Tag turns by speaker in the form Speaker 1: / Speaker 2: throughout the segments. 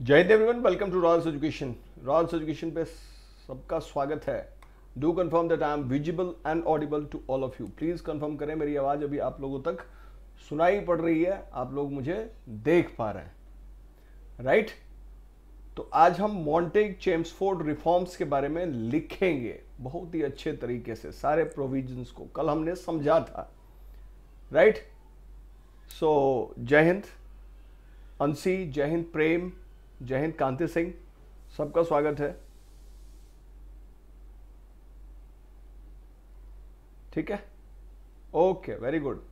Speaker 1: जय हिंद everyone welcome to royals education royals education पे सबका स्वागत है do confirm that I am visible and audible to all of you please confirm करें मेरी आवाज़ अभी आप लोगों तक सुनाई पड़ रही है आप लोग मुझे देख पा रहे हैं राइट right? तो आज हम मॉन्टे चेम्सफोर्ड रिफॉर्म्स के बारे में लिखेंगे बहुत ही अच्छे तरीके से सारे प्रोविजंस को कल हमने समझा था राइट सो जय हिंद अंशी जय हिंद प्रेम जय हिंद कांति सिंह सबका स्वागत है ठीक है ओके वेरी गुड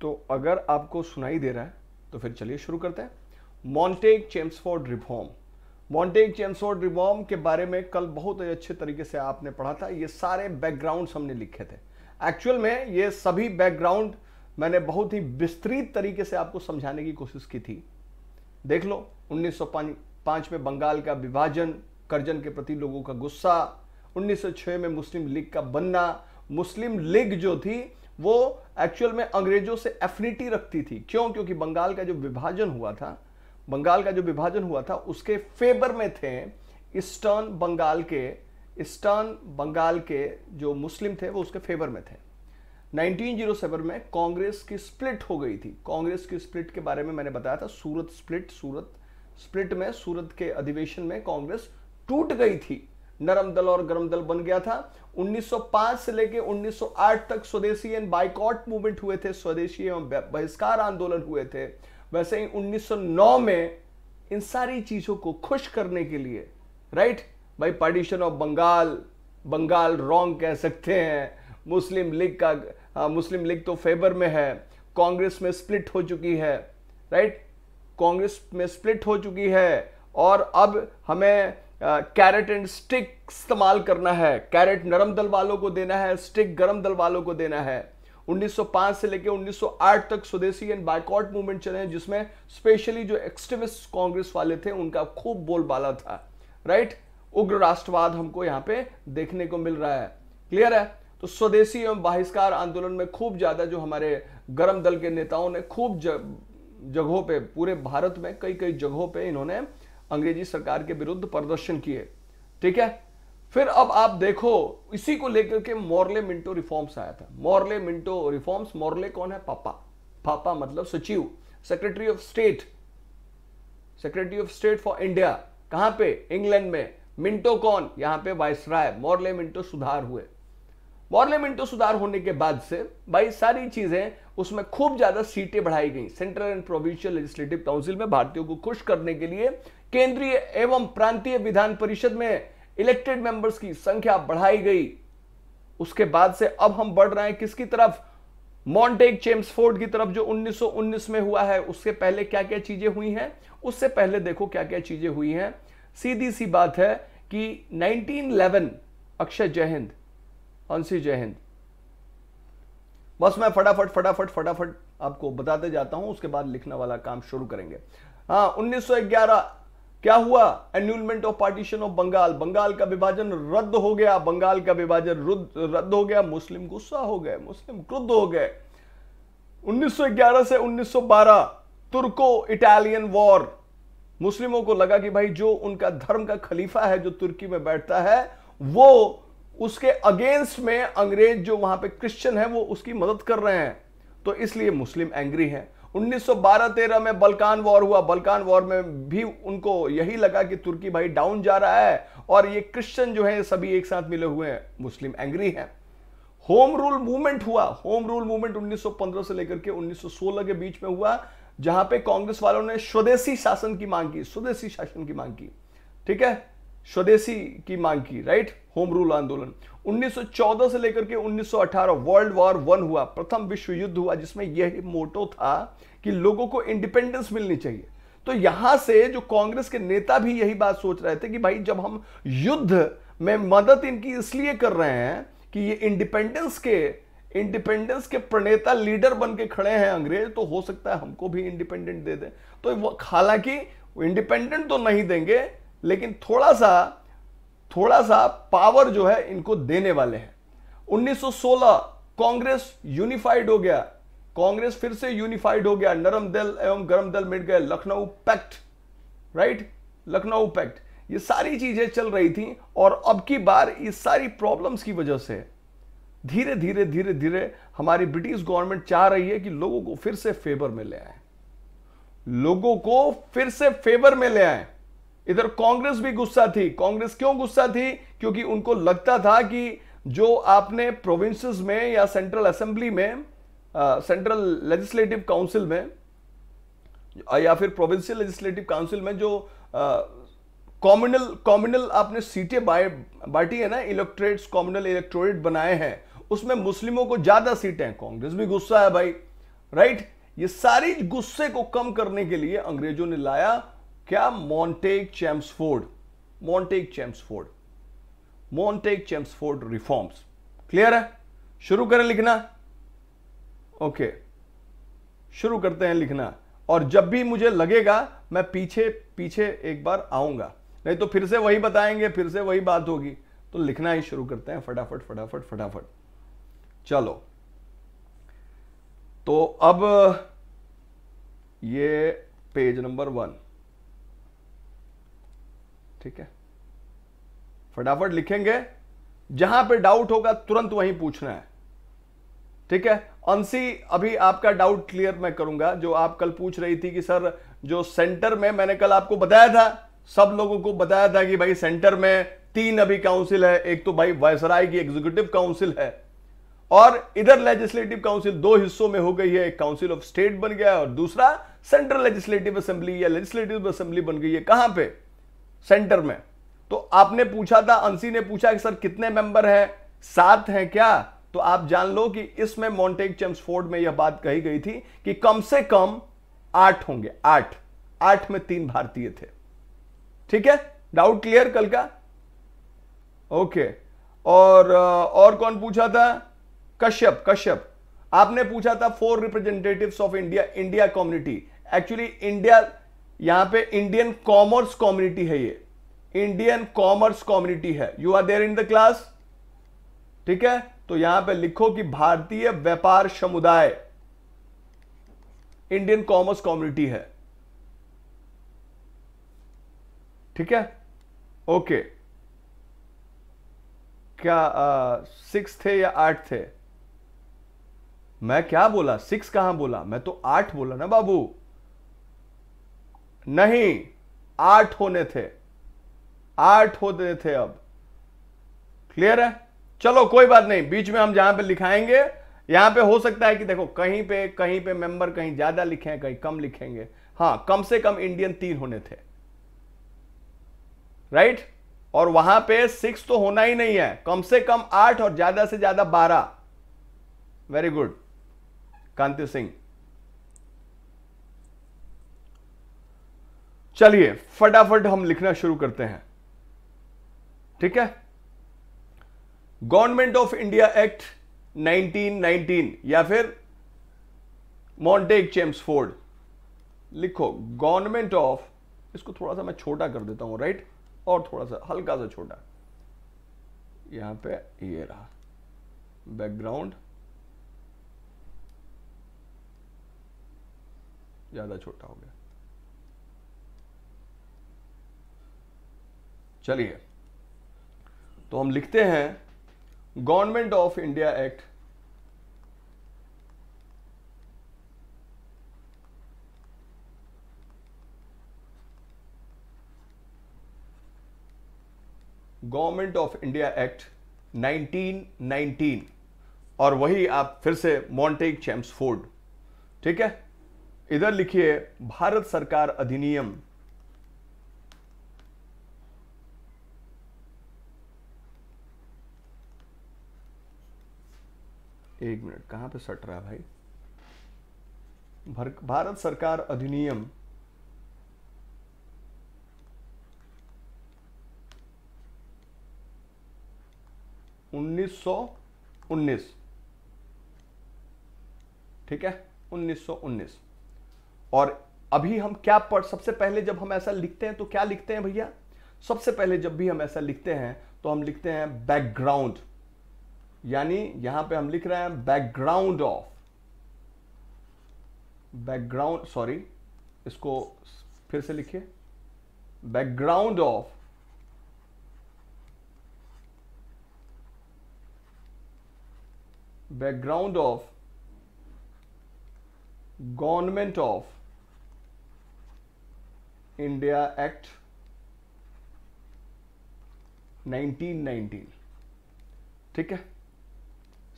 Speaker 1: तो अगर आपको सुनाई दे रहा है तो फिर चलिए शुरू करते हैं Montagu Chelmsford reform Montagu Chelmsford reform के बारे में कल बहुत ही अच्छे तरीके से आपने पढ़ा था ये सारे बैकग्राउंड्स हमने लिखे थे एक्चुअल में ये सभी बैकग्राउंड मैंने बहुत ही विस्तृत तरीके से आपको समझाने की कोशिश की थी देख लो 1905 में बंगाल का विभाजन करजन के प्रति लोगों का गुस्सा 1906 में मुस्लिम लीग का बनना मुस्लिम लीग जो थी वो एक्चुअल में अंग्रेजों से एफिनिटी रखती थी क्यों क्योंकि बंगाल का जो विभाजन हुआ था बंगाल का जो विभाजन हुआ था उसके फेवर में थे ईस्टर्न बंगाल के ईस्टर्न बंगाल के जो मुस्लिम थे वो उसके फेवर में थे 1907 में कांग्रेस की स्प्लिट हो गई थी कांग्रेस की स्प्लिट के बारे में मैंने बताया था सूरत स्प्लिट सूरत स्प्लिट में सूरत के अधिवेशन में कांग्रेस टूट गई थी नरम दल और गरम दल बन गया था 1905 से लेकर 1908 तक स्वदेशी एंड बाइकॉट मूवमेंट हुए थे स्वदेशी एवं बहिष्कार आंदोलन हुए थे वैसे ही 1909 में इन सारी चीजों को खुश करने के लिए राइट भाई partition of Bengal Bengal wrong कह सकते हैं मुस्लिम लीग का आ, हाँ, मुस्लिम लीग तो फेवर में है कांग्रेस में स्प्लिट हो चुकी है राइट कांग्रेस में स्प्लिट हो चुकी है और अब हमें कैरेट एंड स्टिक इस्तेमाल करना है कैरेट नरम दल वालों को देना है स्टिक गरम दल वालों को देना है 1905 से लेकर 1908 तक स्वदेशी एंड बाइकॉट मूवमेंट चले हैं जिसमें स्पेशली जो एक्सट्रीमिस्ट कांग्रेस वाले थे उनका खूब बोलबाला था राइट उग्र राष्ट्रवाद हमको यहाँ पे देखने को मिल रहा है क्लियर है तो स्वदेशी एवं बाहिष्कार आंदोलन में खूब ज़्यादा जो हमारे गर्म दल के नेताओं ने खूब जगहों पे पूरे भारत में कई कई जगहों पे इन्होंने अंग्रेजी सरकार के विरुद्ध प्रदर्शन किए ठीक है फिर अब आप देखो इसी को लेकर के मोरले मिंटो रिफॉर्म्स आया था मोरले मिंटो रिफॉर्म्स मोरले कौन है पापा पापा मतलब सचिव secretary of state secretary of state for India कहां पे इंग्लैंड में मिंटो कौन यहां पे वाइसराय मोरले मिंटो सुधार हुए पार्लियामेंटो सुधार होने के बाद से भाई सारी चीजें उसमें खूब ज्यादा सीटें बढ़ाई गई central and provincial legislative council में भारतीयों को खुश करने के लिए केंद्रीय एवं प्रांतीय विधान परिषद में इलेक्टेड मेंबर्स की संख्या बढ़ाई गई उसके बाद से अब हम बढ़ रहे हैं किसकी तरफ मॉन्टेक चेम्सफोर्ड की तरफ जो 1919 में हुआ है उससे पहले क्या क्या चीजें हुई हैं उससे पहले देखो क्या क्या चीजें हुई हैं सीधी सी बात है कि 1911 अक्षय जयहिंद अंशी जय हिंद बस मैं फटाफट फटाफट फटाफट आपको बताते जाता हूं उसके बाद लिखने वाला काम शुरू करेंगे हाँ 1911 क्या हुआ annulment of partition of Bengal Bengal का विभाजन रद्द हो गया बंगाल का विभाजन रद्द हो गया मुस्लिम गुस्सा हो गए मुस्लिम क्रुद्ध हो गए 1911 से 1912 तुर्को इटालियन वॉर मुस्लिमों को लगा कि भाई जो उनका धर्म का खलीफा है जो तुर्की में बैठता है वो उसके अगेंस्ट में अंग्रेज जो वहां पे क्रिश्चियन है वो उसकी मदद कर रहे हैं तो इसलिए मुस्लिम एंग्री हैं 1912-13 में बलकान वॉर हुआ बलकान वॉर में भी उनको यही लगा कि तुर्की भाई डाउन जा रहा है और ये क्रिश्चियन जो है सभी एक साथ मिले हुए हैं मुस्लिम एंग्री हैं होम रूल मूवमेंट हुआ होम रूल मूवमेंट 1915 से लेकर के 1916 के बीच में हुआ जहां पे कांग्रेस वालों ने स्वदेशी शासन की मांग की स्वदेशी शासन की मांग की ठीक है स्वदेशी की मांग की राइट होम रूल आंदोलन 1914 से लेकर के 1918 वर्ल्ड वॉर वन हुआ प्रथम विश्व युद्ध हुआ जिसमें यह मोटो था कि लोगों को इंडिपेंडेंस मिलनी चाहिए तो यहां से जो कांग्रेस के नेता भी यही बात सोच रहे थे कि भाई जब हम युद्ध में मदद इनकी इसलिए कर रहे हैं कि ये इंडिपेंडेंस के इंडिपेंडेंस के प्रणेता लीडर बन के खड़े हैं अंग्रेज तो हो सकता है हमको भी इंडिपेंडेंट दे दें तो हालांकि इंडिपेंडेंट तो नहीं देंगे लेकिन थोड़ा सा थोड़ा सा पावर जो है इनको देने वाले हैं 1916 कांग्रेस यूनिफाइड हो गया कांग्रेस फिर से यूनिफाइड हो गया नरम दल एवं गर्म दल मिट गए Lucknow pact right Lucknow pact ये सारी चीजें चल रही थी और अब की बार ये सारी प्रॉब्लम्स की वजह से धीरे धीरे धीरे धीरे हमारी ब्रिटिश गवर्नमेंट चाह रही है कि लोगों को फिर से फेवर में ले आए लोगों को फिर से फेवर में ले आए इधर कांग्रेस भी गुस्सा थी कांग्रेस क्यों गुस्सा थी क्योंकि उनको लगता था कि जो आपने प्रोविंसेस में या सेंट्रल असेंबली में सेंट्रल लेजिस्लेटिव काउंसिल में या फिर प्रोविंशियल लेजिस्लेटिव काउंसिल में जो कॉम्युनल कॉम्युनल आपने सीटें बांटी है ना इलेक्ट्रेट्स कॉम्युनल इलेक्ट्रोरेट बनाए हैं उसमें मुस्लिमों को ज्यादा सीटें हैं कांग्रेस भी गुस्सा है भाई राइट ये सारी गुस्से को कम करने के लिए अंग्रेजों ने लाया क्या Montagu Chelmsford Montagu Chelmsford Montagu Chelmsford reforms clear है शुरू करें लिखना ओके शुरू करते हैं लिखना और जब भी मुझे लगेगा मैं पीछे पीछे एक बार आऊंगा नहीं तो फिर से वही बताएंगे फिर से वही बात होगी तो लिखना ही शुरू करते हैं फटाफट फटाफट फटाफट चलो तो अब ये पेज नंबर वन ठीक है फटाफट लिखेंगे जहां पे डाउट होगा तुरंत वहीं पूछना है ठीक है अंशी अभी आपका डाउट क्लियर मैं करूंगा जो आप कल पूछ रही थी कि सर जो सेंटर में मैंने कल आपको बताया था सब लोगों को बताया था कि भाई सेंटर में तीन अभी काउंसिल है एक तो भाई वायसराय की एग्जीक्यूटिव काउंसिल है और इधर लेजिस्लेटिव काउंसिल दो हिस्सों में हो गई है एक काउंसिल ऑफ स्टेट बन गया है और दूसरा सेंट्रल लेजिस्लेटिव असेंबली या लेजिस्लेटिव असेंबली बन गई है कहां पे सेंटर में तो आपने पूछा था अंसी ने पूछा कि सर कितने मेंबर हैं सात हैं क्या तो आप जान लो कि इसमें मॉन्टेक चेम्सफोर्ड में यह बात कही गई थी कि कम से कम आठ होंगे आठ आठ में तीन भारतीय थे ठीक है डाउट क्लियर कल का ओके और और कौन पूछा था कश्यप कश्यप आपने पूछा था four representatives of India India community actually India यहां पे इंडियन कॉमर्स कम्युनिटी है ये इंडियन कॉमर्स कम्युनिटी है you are there in the class ठीक है तो यहां पे लिखो कि भारतीय व्यापार समुदाय इंडियन कॉमर्स कम्युनिटी है ठीक है ओके क्या सिक्स थे या आठ थे मैं क्या बोला सिक्स कहां बोला मैं तो आठ बोला ना बाबू नहीं आठ होने थे आठ होने थे अब क्लियर है चलो कोई बात नहीं बीच में हम जहां पे लिखाएंगे यहां पे हो सकता है कि देखो कहीं पे कहीं पे मेंबर कहीं ज्यादा लिखे हैं कहीं कम लिखेंगे हां कम से कम इंडियन तीन होने थे राइट और वहां पे सिक्स तो होना ही नहीं है कम से कम आठ और ज्यादा से ज्यादा बारह वेरी गुड कांति सिंह चलिए फटाफट हम लिखना शुरू करते हैं ठीक है गवर्नमेंट ऑफ इंडिया एक्ट 1919 या फिर मॉन्टेक चेम्सफोर्ड लिखो गवर्नमेंट ऑफ इसको थोड़ा सा मैं छोटा कर देता हूं राइट और थोड़ा सा हल्का सा छोटा यहां पे ये रहा बैकग्राउंड ज्यादा छोटा हो गया चलिए तो हम लिखते हैं government of India act government of India act 1919 और वही आप फिर से मॉन्टेक चैम्सफोर्ड ठीक है इधर लिखिए भारत सरकार अधिनियम एक मिनट कहाँ पे सट रहा भाई भारत सरकार अधिनियम उन्नीस सौ उन्नीस ठीक है उन्नीस सौ उन्नीस और अभी हम क्या पढ़ सबसे पहले जब हम ऐसा लिखते हैं तो क्या लिखते हैं भैया सबसे पहले जब भी हम ऐसा लिखते हैं तो हम लिखते हैं बैकग्राउंड यानी यहां पे हम लिख रहे हैं बैकग्राउंड ऑफ बैकग्राउंड सॉरी इसको फिर से लिखिए background of background of government of India act 1919 ठीक है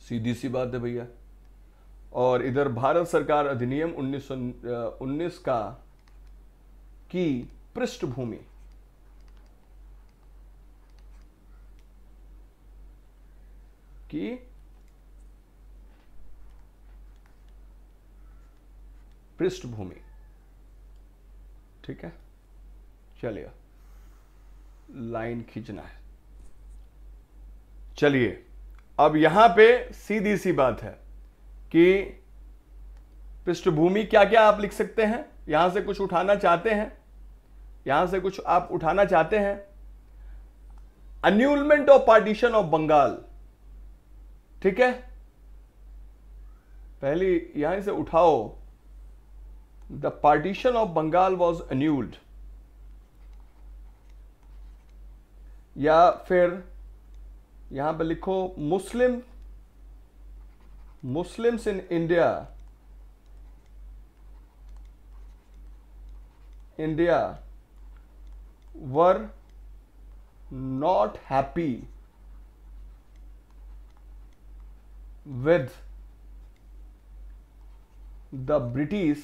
Speaker 1: सीधी सी बात है भैया और इधर भारत सरकार अधिनियम उन्नीस उन्नीस का की पृष्ठभूमि की पृष्ठभूमि ठीक है चलिए लाइन खींचना है चलिए अब यहां पे सीधी सी बात है कि पृष्ठभूमि क्या क्या आप लिख सकते हैं यहां से कुछ उठाना चाहते हैं यहां से कुछ आप उठाना चाहते हैं annulment of partition of Bengal ठीक है पहली यहां से उठाओ the partition of Bengal was annulled या फिर यहां पर लिखो Muslim Muslims in India India were not happy with the British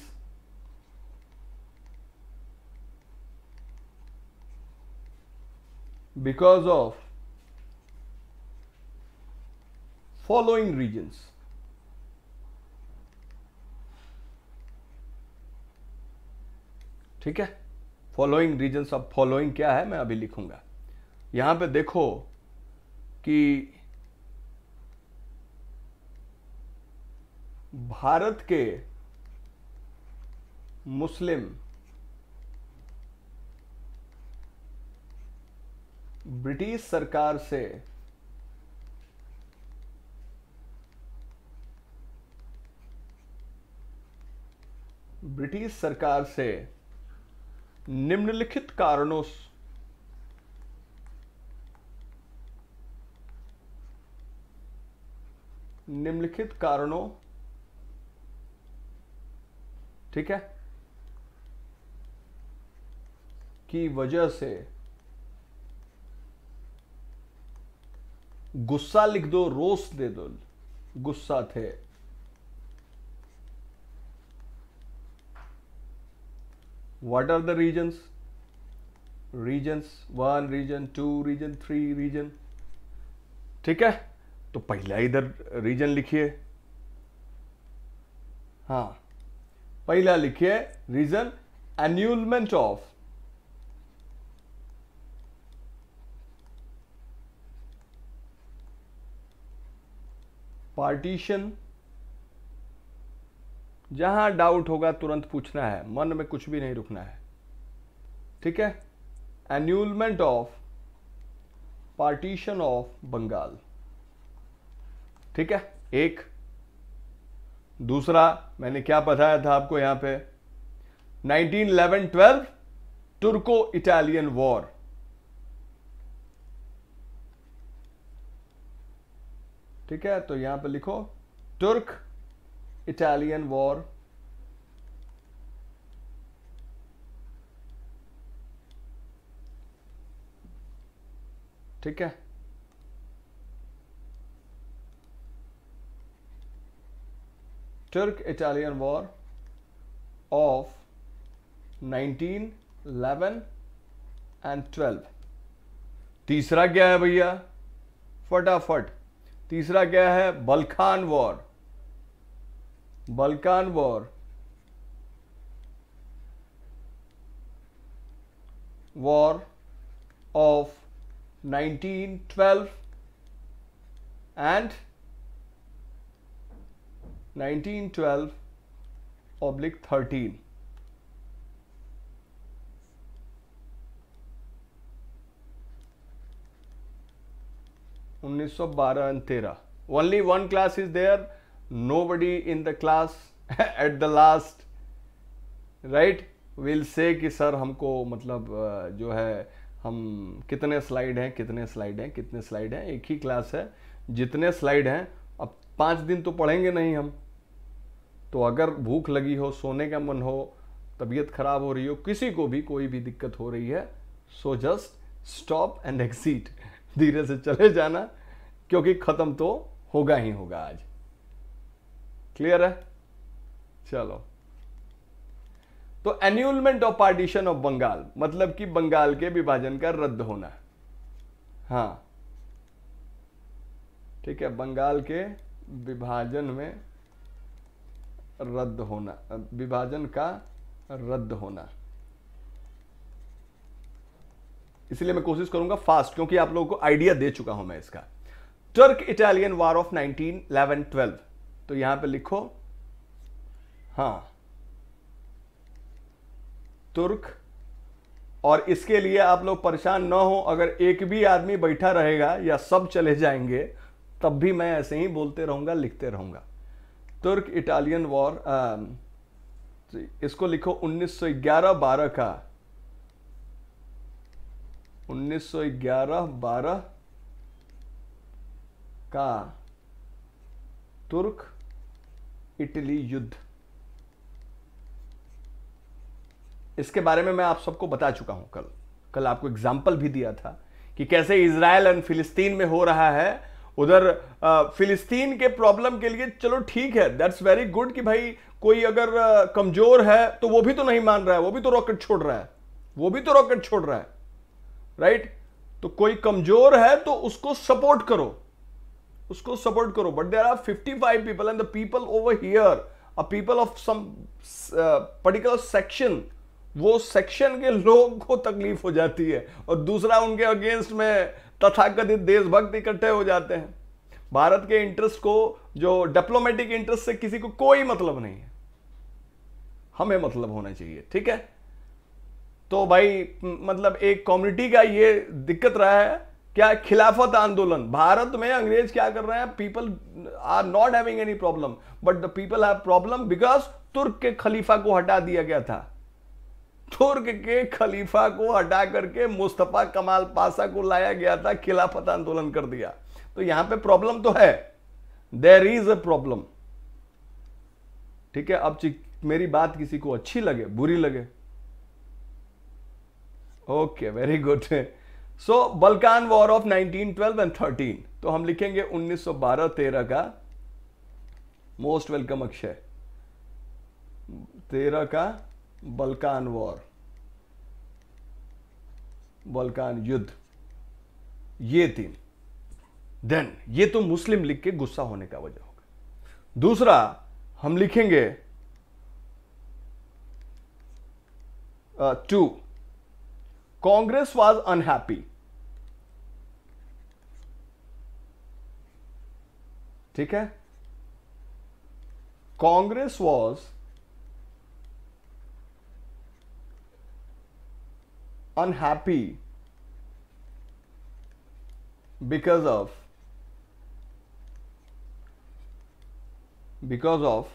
Speaker 1: because of following regions ठीक है फॉलोइंग रीजन्स ऑफ फॉलोइंग क्या है मैं अभी लिखूंगा यहां पे देखो कि भारत के मुस्लिम ब्रिटिश सरकार से ब्रिटिश सरकार से निम्नलिखित कारणों निम्नलिखित कारणों ठीक है की वजह से गुस्सा लिख दो रोस दे दो गुस्सा थे what are the regions regions one region two region three region ठीक है तो पहला इधर रीजन लिखिए हाँ पहला लिखिए रीजन एन्यूलमेंट ऑफ partition जहां डाउट होगा तुरंत पूछना है मन में कुछ भी नहीं रुकना है ठीक है annulment of partition of Bengal ठीक है एक दूसरा मैंने क्या बताया था आपको यहां पे 1911-12 तुर्को इटालियन वॉर ठीक है तो यहां पे लिखो तुर्क Italian War. ठीक है Turk Italian War of 1911 and 12 तीसरा क्या है भैया फटाफट तीसरा क्या है Balkan war Balkan War, War of 1912 and 1912 oblique 13. 1912 and 13. Only one class is there nobody in the class at the last right will say कि सर हमको मतलब जो है हम कितने स्लाइड हैं कितने स्लाइड हैं कितने स्लाइड हैं एक ही क्लास है जितने स्लाइड हैं अब पाँच दिन तो पढ़ेंगे नहीं हम तो अगर भूख लगी हो सोने का मन हो तबीयत खराब हो रही हो किसी को भी कोई भी दिक्कत हो रही है so just stop and exit धीरे से चले जाना क्योंकि ख़त्म तो होगा ही होगा आज क्लियर है चलो तो annulment of partition of Bengal मतलब कि बंगाल के विभाजन का रद्द होना हाँ ठीक है बंगाल के विभाजन में रद्द होना विभाजन का रद्द होना इसलिए मैं कोशिश करूंगा फास्ट क्योंकि आप लोगों को आइडिया दे चुका हूं मैं इसका टर्क इटालियन वॉर ऑफ 1911-12 तो यहां पे लिखो हां तुर्क और इसके लिए आप लोग परेशान ना हो अगर एक भी आदमी बैठा रहेगा या सब चले जाएंगे तब भी मैं ऐसे ही बोलते रहूंगा लिखते रहूंगा तुर्क इटालियन वॉर इसको लिखो 1911-12 का 1911-12 का तुर्क इटली युद्ध इसके बारे में मैं आप सबको बता चुका हूं कल कल आपको एग्जाम्पल भी दिया था कि कैसे इसराइल एंड फिलिस्तीन में हो रहा है उधर फिलिस्तीन के प्रॉब्लम के लिए चलो ठीक है दैट्स वेरी गुड कि भाई कोई अगर कमजोर है तो वो भी तो नहीं मान रहा है वो भी तो रॉकेट छोड़ रहा है वो भी तो रॉकेट छोड़ रहा है राइट right? तो कोई कमजोर है तो उसको सपोर्ट करो उसको सपोर्ट करो but there are fifty five people and the people over here a people of some particular section वो सेक्शन के लोग को तकलीफ हो जाती है और दूसरा उनके अगेंस्ट में तथाकथित देशभक्त इकट्ठे हो जाते हैं भारत के इंटरेस्ट को जो डिप्लोमेटिक इंटरेस्ट से किसी को कोई मतलब नहीं है हमें मतलब होना चाहिए ठीक है तो भाई मतलब एक कम्युनिटी का ये दिक्कत रहा है क्या खिलाफत आंदोलन भारत में अंग्रेज क्या कर रहे हैं people are not having any problem but the people have problem because तुर्क के खलीफा को हटा दिया गया था तुर्क के खलीफा को हटा करके मुस्तफा कमाल पासा को लाया गया था खिलाफत आंदोलन कर दिया तो यहां पे प्रॉब्लम तो है देर इज अ प्रॉब्लम ठीक है अब मेरी बात किसी को अच्छी लगे बुरी लगे okay very good so Balkan war of 1912 and 13 तो हम लिखेंगे 1912-13 का मोस्ट वेलकम अक्षय तेरह का बलकान वॉर बलकान युद्ध ये तीन देन ये तो मुस्लिम लीग के गुस्सा होने का वजह होगा दूसरा हम लिखेंगे टू कांग्रेस वाज अनहैप्पी ठीक है Congress was unhappy because of because of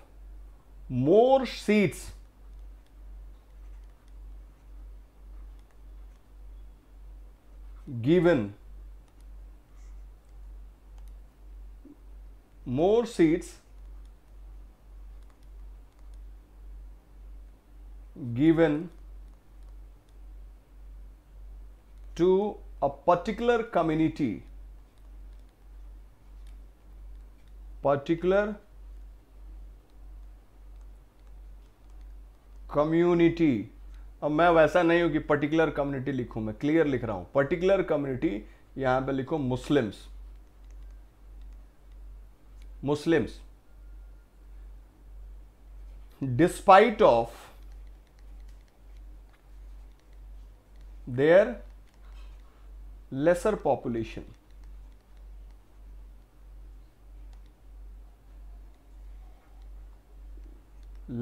Speaker 1: more seats given more seats given to a particular community particular community अब मैं वैसा नहीं हूं कि पर्टिकुलर कम्युनिटी लिखूं मैं क्लियर लिख रहा हूं पर्टिकुलर कम्युनिटी यहां पे लिखो Muslims muslims despite of their lesser population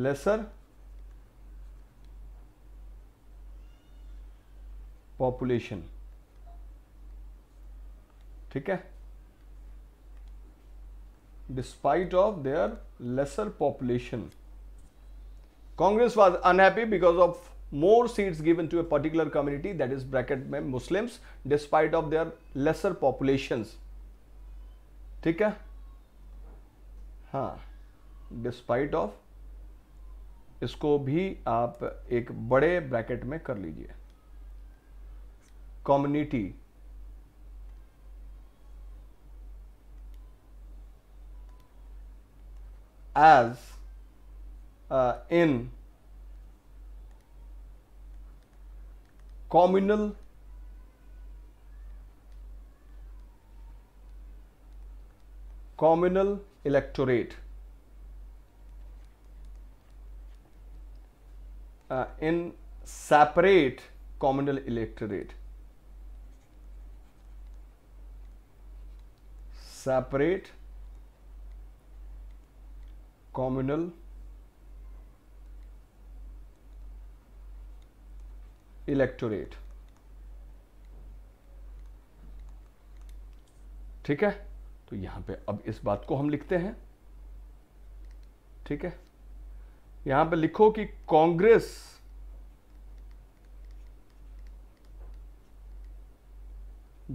Speaker 1: lesser population ठीक है despite of their lesser population. Congress was unhappy because of more seats given to a particular community that is bracket में Muslims despite of their lesser populations. ठीक है हाँ despite of इसको भी आप एक बड़े ब्रैकेट में कर लीजिए community as uh, in communal communal electorate uh, in separate communal electorate separate communal electorate ठीक है तो यहां पे अब इस बात को हम लिखते हैं ठीक है यहां पे लिखो कि कांग्रेस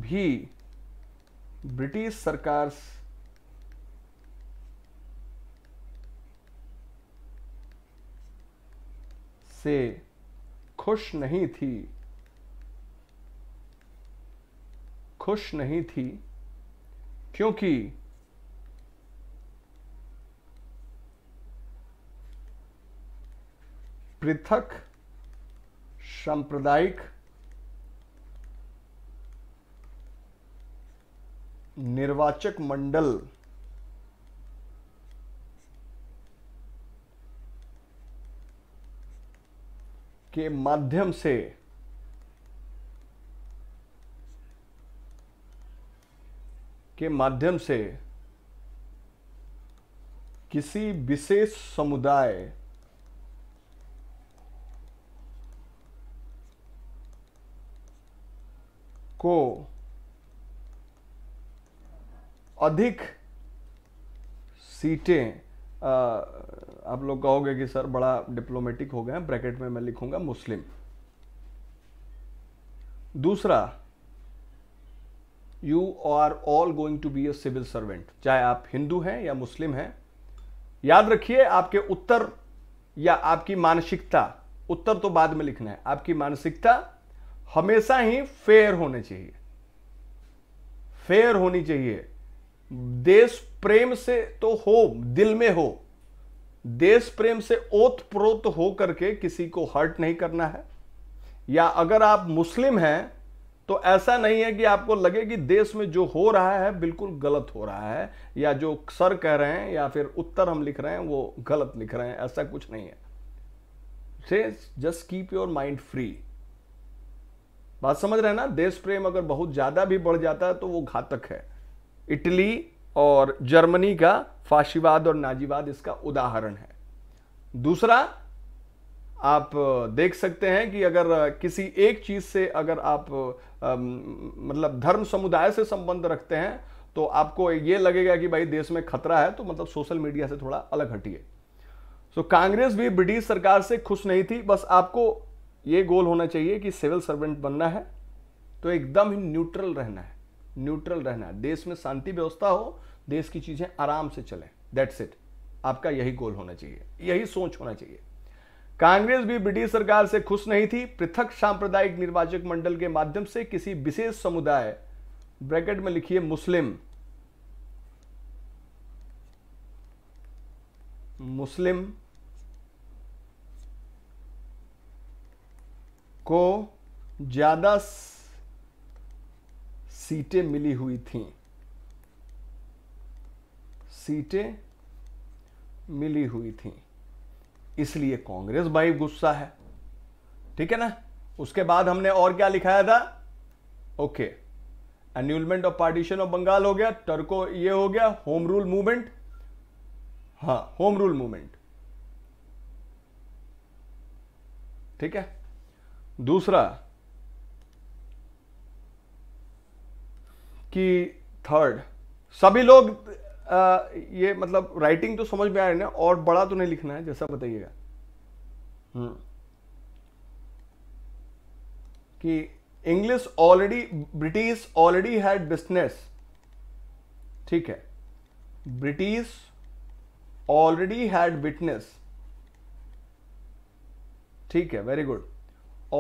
Speaker 1: भी ब्रिटिश सरकार से खुश नहीं थी खुश नहीं थी क्योंकि पृथक सांप्रदायिक निर्वाचक मंडल के माध्यम से के माध्यम से किसी विशेष समुदाय को अधिक सीटें आप लोग कहोगे कि सर बड़ा डिप्लोमेटिक हो गया ब्रैकेट में मैं लिखूंगा मुस्लिम दूसरा you are all going to be a civil servant चाहे आप हिंदू हैं या मुस्लिम हैं याद रखिए आपके उत्तर या आपकी मानसिकता उत्तर तो बाद में लिखना है आपकी मानसिकता हमेशा ही फेयर होने चाहिए फेयर होनी चाहिए देश प्रेम से तो हो दिल में हो देश प्रेम से ओत प्रोत हो करके किसी को हर्ट नहीं करना है या अगर आप मुस्लिम हैं तो ऐसा नहीं है कि आपको लगे कि देश में जो हो रहा है बिल्कुल गलत हो रहा है या जो सर कह रहे हैं या फिर उत्तर हम लिख रहे हैं वो गलत लिख रहे हैं ऐसा कुछ नहीं है से just keep your mind free बात समझ रहे हैं ना देश प्रेम अगर बहुत ज़्यादा भी बढ़ जाता है तो वो घातक है इटली और जर्मनी का फाशीवाद और नाजीवाद इसका उदाहरण है दूसरा आप देख सकते हैं कि अगर किसी एक चीज़ से अगर आप मतलब धर्म समुदाय से संबंध रखते हैं तो आपको ये लगेगा कि भाई देश में खतरा है तो मतलब सोशल मीडिया से थोड़ा अलग हटिए सो तो कांग्रेस भी ब्रिटिश सरकार से खुश नहीं थी बस आपको ये गोल होना चाहिए कि सिविल सर्वेंट बनना है तो एकदम ही न्यूट्रल रहना है न्यूट्रल रहना है देश में शांति व्यवस्था हो देश की चीज़ें आराम से चलें दैट्स इट आपका यही गोल होना चाहिए यही सोच होना चाहिए कांग्रेस भी ब्रिटिश सरकार से खुश नहीं थी पृथक सांप्रदायिक निर्वाचक मंडल के माध्यम से किसी विशेष समुदाय ब्रैकेट में लिखिए मुस्लिम मुस्लिम को ज्यादा सीटें मिली हुई थीं सीटें मिली हुई थीं इसलिए कांग्रेस भाई गुस्सा है ठीक है ना उसके बाद हमने और क्या लिखाया था okay annulment of partition of Bengal हो गया टर्को ये हो गया होम रूल मूवमेंट हाँ होम रूल मूवमेंट ठीक है दूसरा कि थर्ड सभी लोग आ, ये मतलब राइटिंग तो समझ में आ रही ना और बड़ा तो नहीं लिखना है जैसा बताइएगा हम्म। कि English already British already had business ठीक है ब्रिटिश ऑलरेडी हैड बिटनेस ठीक है very good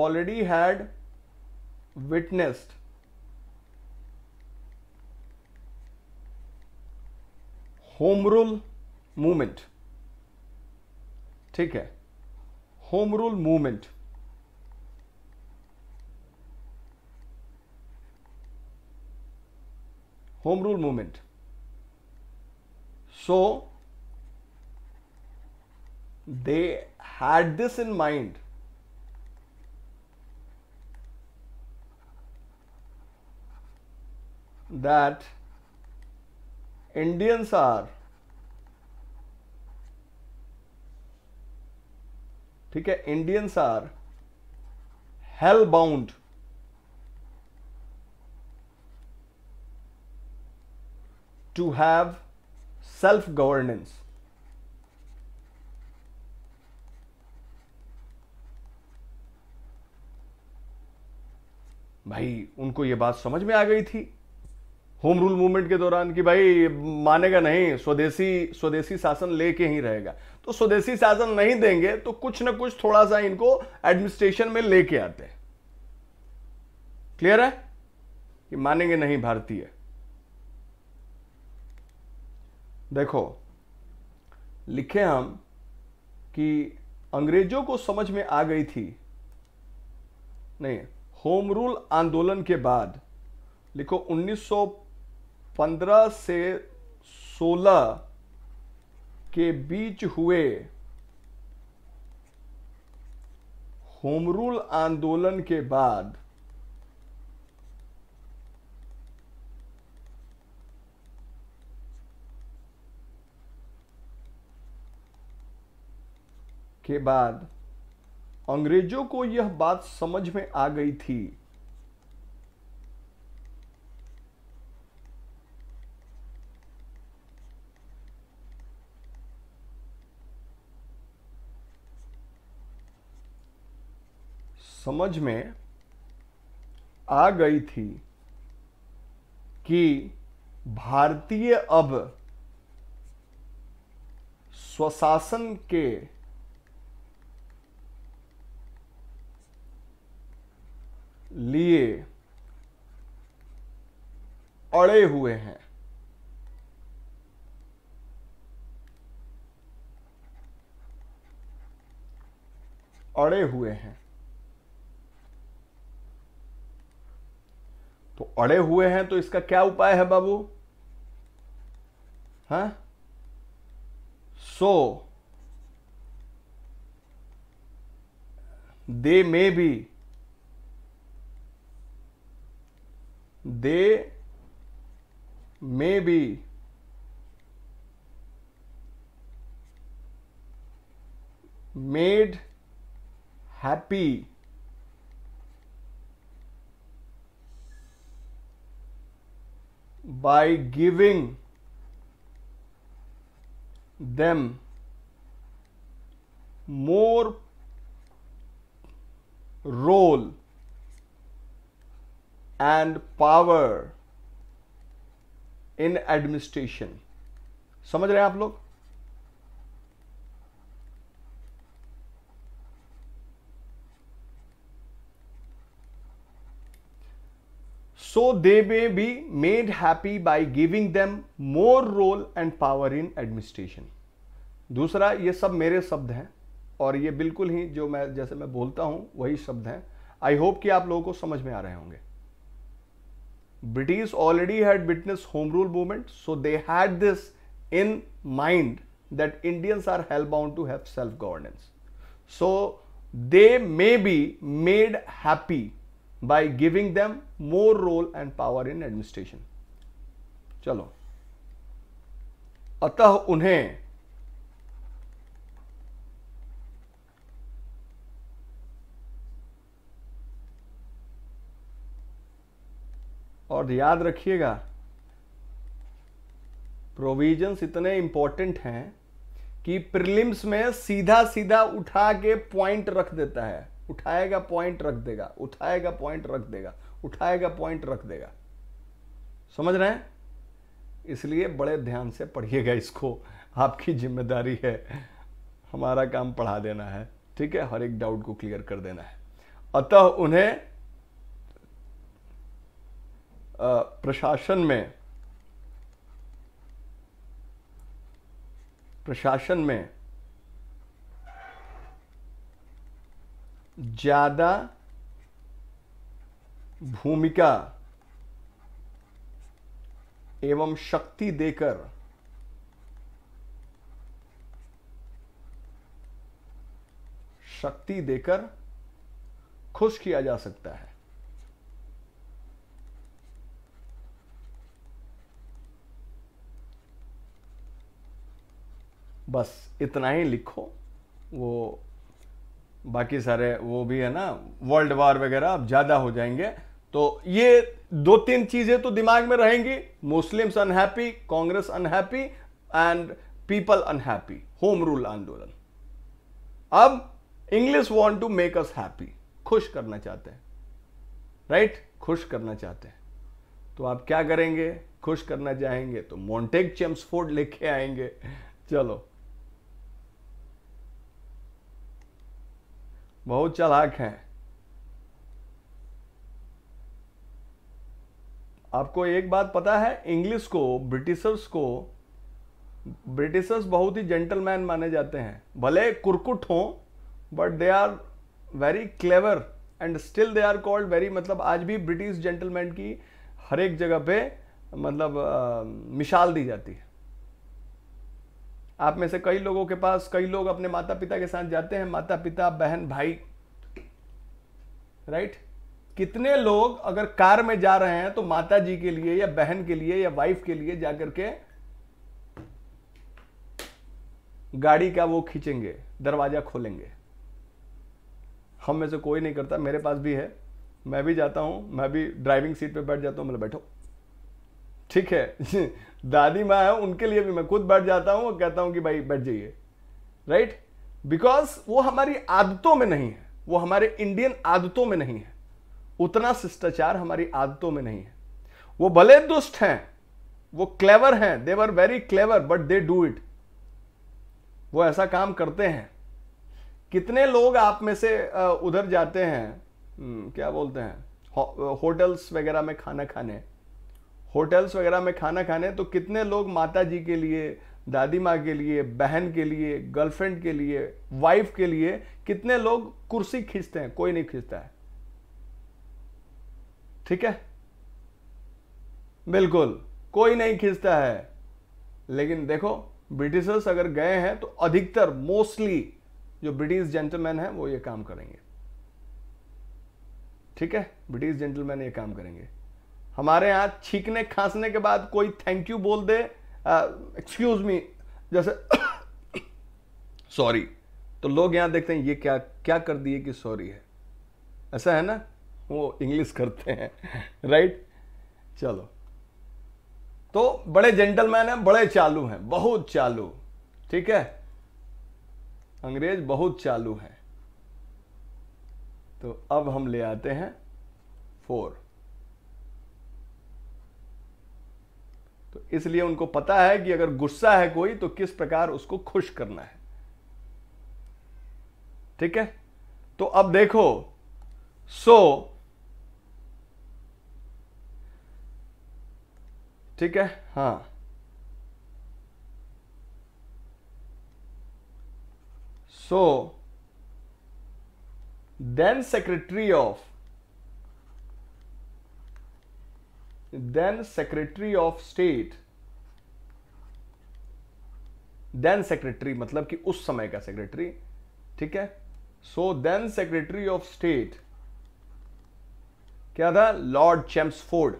Speaker 1: already had witnessed home rule movement ठीक है home rule movement home rule movement so they had this in mind that Indians are ठीक है Indians are hell bound to have self governance भाई उनको यह बात समझ में आ गई थी होम रूल मूवमेंट के दौरान कि भाई मानेगा नहीं स्वदेशी स्वदेशी शासन लेके ही रहेगा तो स्वदेशी शासन नहीं देंगे तो कुछ ना कुछ थोड़ा सा इनको एडमिनिस्ट्रेशन में लेके आते हैं क्लियर है कि मानेंगे नहीं भारतीय देखो लिखे हम कि अंग्रेजों को समझ में आ गई थी नहीं होम रूल आंदोलन के बाद लिखो 15 से 16 के बीच हुए होमरूल आंदोलन के बाद के बाद अंग्रेजों को यह बात समझ में आ गई थी समझ में आ गई थी कि भारतीय अब स्वशासन के लिए अड़े हुए हैं अड़े हुए हैं तो अड़े हुए हैं तो इसका क्या उपाय है बाबू है हाँ? So they may be they may be made happy by giving them more role and power in administration समझ रहे हैं आप लोग so they may be made happy by giving them more role and power in administration दूसरा ये सब मेरे शब्द हैं और ये बिल्कुल ही जो मैं जैसे मैं बोलता हूँ वही शब्द हैं आई होप कि आप लोगों को समझ में आ रहे होंगे British already had witness home rule movement so they had this in mind that Indians are hellbound to have self governance. So they may be made happy by giving them more role and power in administration चलो अतः उन्हें और याद रखिएगा provisions इतने important हैं कि prelims में सीधा सीधा उठा के पॉइंट रख देता है उठाएगा पॉइंट रख देगा उठाएगा पॉइंट रख देगा उठाएगा पॉइंट रख देगा समझ रहे हैं इसलिए बड़े ध्यान से पढ़िएगा इसको आपकी जिम्मेदारी है हमारा काम पढ़ा देना है ठीक है हर एक डाउट को क्लियर कर देना है अतः उन्हें प्रशासन में प्रशासन में ज़्यादा भूमिका एवं शक्ति देकर शक्ति देकर खुश किया जा सकता है बस इतना ही लिखो वो बाकी सारे वो भी है ना वर्ल्ड वार वगैरह अब ज़्यादा हो जाएंगे तो ये दो तीन चीज़ें तो दिमाग में रहेंगी Muslims unhappy Congress unhappy and people unhappy home rule आंदोलन अब English want to make us happy खुश करना चाहते हैं राइट right? खुश करना चाहते हैं तो आप क्या करेंगे खुश करना चाहेंगे तो मोन्टेक चेम्सफोर्ड लेके आएंगे चलो बहुत चलाक हैं आपको एक बात पता है इंग्लिश को ब्रिटिशर्स को ब्रिटिशर्स बहुत ही जेंटलमैन माने जाते हैं भले कुरकुट हों but they are very clever and still they are called very मतलब आज भी ब्रिटिश जेंटलमैन की हर एक जगह पे मतलब आ, मिशाल दी जाती है आप में से कई लोगों के पास कई लोग अपने माता पिता के साथ जाते हैं माता पिता बहन भाई राइट कितने लोग अगर कार में जा रहे हैं तो माता जी के लिए या बहन के लिए या वाइफ के लिए जाकर के गाड़ी का वो खींचेंगे दरवाजा खोलेंगे हम में से कोई नहीं करता मेरे पास भी है मैं भी जाता हूं मैं भी ड्राइविंग सीट पे बैठ जाता हूं मतलब बैठो ठीक है दादी माँ है उनके लिए भी मैं खुद बैठ जाता हूं और कहता हूं कि भाई बैठ जाइए राइट बिकॉज वो हमारी आदतों में नहीं है वो हमारे इंडियन आदतों में नहीं है उतना शिष्टाचार हमारी आदतों में नहीं है वो भले दुष्ट हैं वो क्लेवर हैं they were very clever but they do it वो ऐसा काम करते हैं कितने लोग आप में से उधर जाते हैं हम्म, क्या बोलते हैं हो, होटल्स वगैरह में खाना खाने होटल्स वगैरह में खाना खाने तो कितने लोग माता जी के लिए दादी माँ के लिए बहन के लिए गर्लफ्रेंड के लिए वाइफ के लिए कितने लोग कुर्सी खींचते हैं कोई नहीं खींचता है ठीक है बिल्कुल कोई नहीं खींचता है लेकिन देखो ब्रिटिशर्स अगर गए हैं तो अधिकतर मोस्टली जो ब्रिटिश जेंटलमैन है वो ये काम करेंगे ठीक है ब्रिटिश जेंटलमैन ये काम करेंगे हमारे यहाँ छींकने खांसने के बाद कोई थैंक यू बोल दे एक्सक्यूज मी जैसे सॉरी तो लोग यहाँ देखते हैं ये क्या क्या कर दिए कि सॉरी है ऐसा है ना वो इंग्लिश करते हैं राइट चलो तो बड़े जेंटलमैन हैं बड़े चालू हैं बहुत चालू ठीक है अंग्रेज बहुत चालू हैं तो अब हम ले आते हैं फोर इसलिए उनको पता है कि अगर गुस्सा है कोई तो किस प्रकार उसको खुश करना है ठीक है तो अब देखो सो ठीक है हाँ so then secretary of then secretary of state then secretary मतलब कि उस समय का सेक्रेटरी ठीक है so then secretary of state क्या था Lord Chelmsford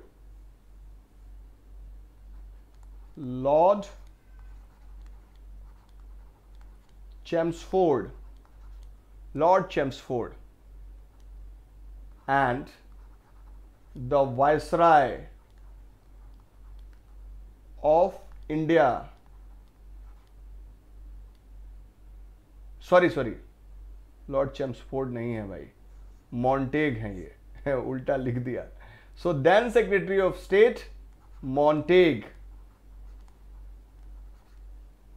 Speaker 1: Lord Chelmsford Lord Chelmsford and the viceroy of India sorry sorry Lord Chelmsford नहीं है भाई मॉन्टेग हैं ये उल्टा लिख दिया so then secretary of state Montagu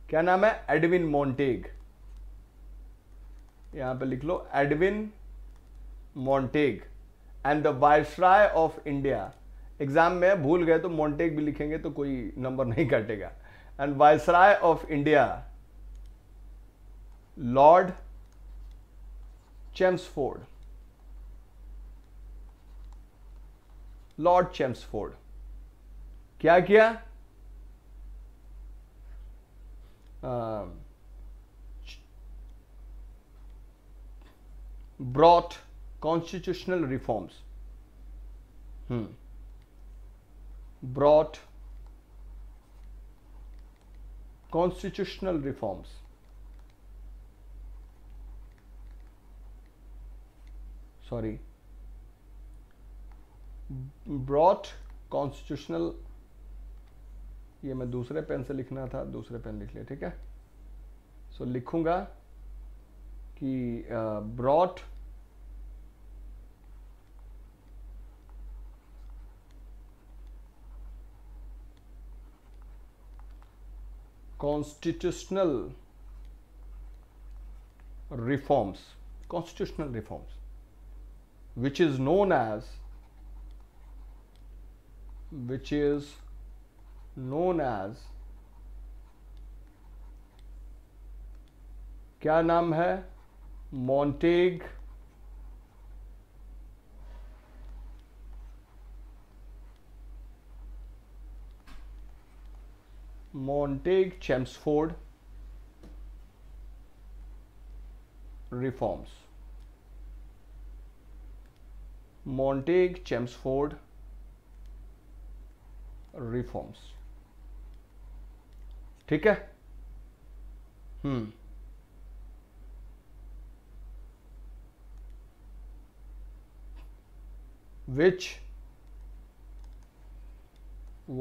Speaker 1: क्या नाम है एडविन मॉन्टेग यहां पे लिख लो Edwin Montague and the viceroy of India exam में भूल गए तो मोन्टेक भी लिखेंगे तो कोई नंबर नहीं कटेगा and viceroy of India Lord Chelmsford Lord Chelmsford क्या किया brought constitutional reforms hmm brought constitutional reforms. Sorry, brought constitutional ये मैं दूसरे पेन से लिखना था दूसरे पेन लिख लिया ठीक है सो so, लिखूंगा कि brought uh, constitutional reforms constitutional reforms which is known as which is known as क्या नाम है Montagu Montague Chelmsford reforms. Montague Chelmsford reforms. ठीक है hmm hmm. which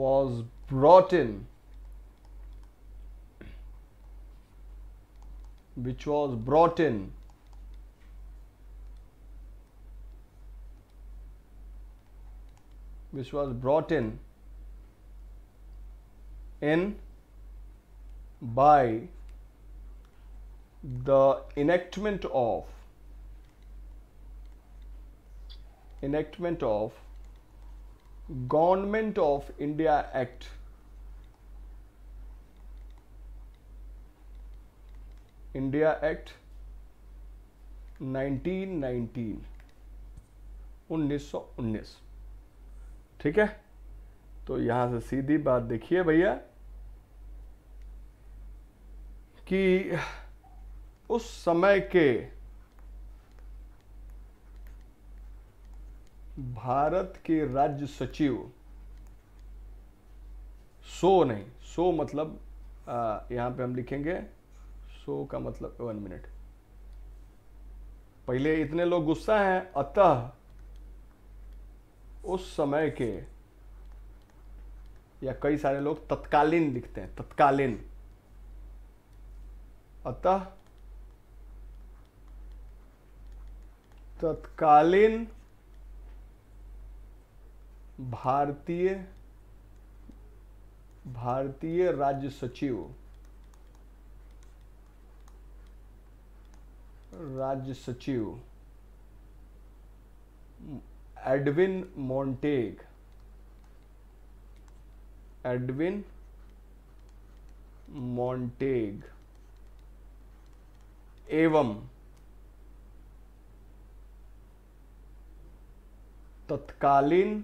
Speaker 1: was brought in which was brought in which was brought in in by the enactment of enactment of government of india act India act 1919 1919 ठीक है तो यहां से सीधी बात देखिए भैया कि उस समय के भारत के राज्य सचिव सो नहीं सो मतलब यहां पे हम लिखेंगे सौ का मतलब वन मिनट पहले इतने लोग गुस्सा हैं अतः उस समय के या कई सारे लोग तत्कालीन लिखते हैं तत्कालीन अतः तत्कालीन भारतीय भारतीय राज्य सचिव राज्य सचिव एडविन मोन्टेग एडविन मोन्टेग एवं तत्कालीन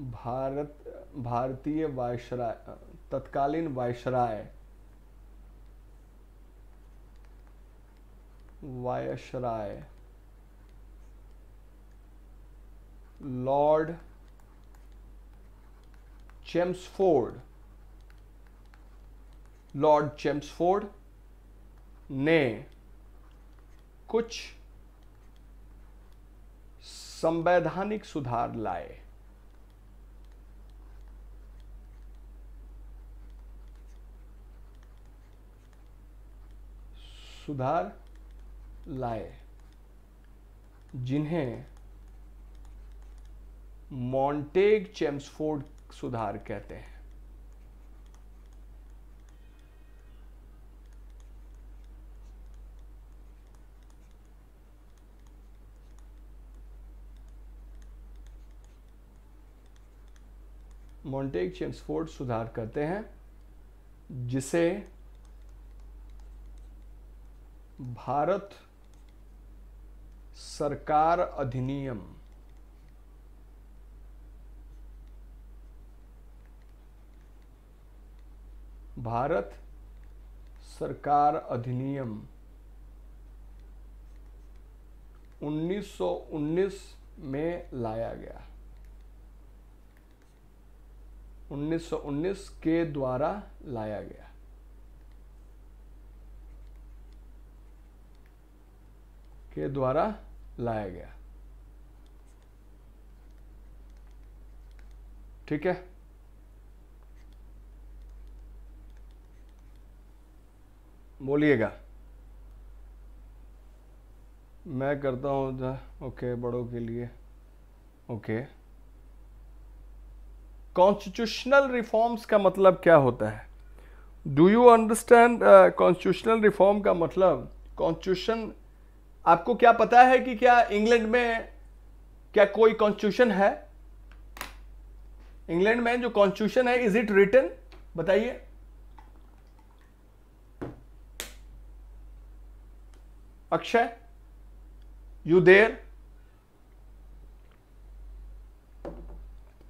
Speaker 1: भारत भारतीय वायसराय तत्कालीन viceroy viceroy Lord Chelmsford Lord Chelmsford ने कुछ संवैधानिक सुधार लाए सुधार लाए जिन्हें मॉन्टेग चेम्सफोर्ड सुधार कहते हैं मॉन्टेग चेम्सफोर्ड सुधार करते हैं जिसे भारत सरकार अधिनियम भारत सरकार अधिनियम 1919 में लाया गया 1919 के द्वारा लाया गया के द्वारा लाया गया ठीक है बोलिएगा मैं करता हूं ओके बड़ों के लिए ओके कॉन्स्टिट्यूशनल रिफॉर्म्स का मतलब क्या होता है do you understand constitutional reform का मतलब कॉन्स्टिट्यूशन आपको क्या पता है कि क्या इंग्लैंड में क्या कोई कॉन्स्टिट्यूशन है इंग्लैंड में जो कॉन्स्टिट्यूशन है इज इट रिटर्न बताइए अक्षय यू देर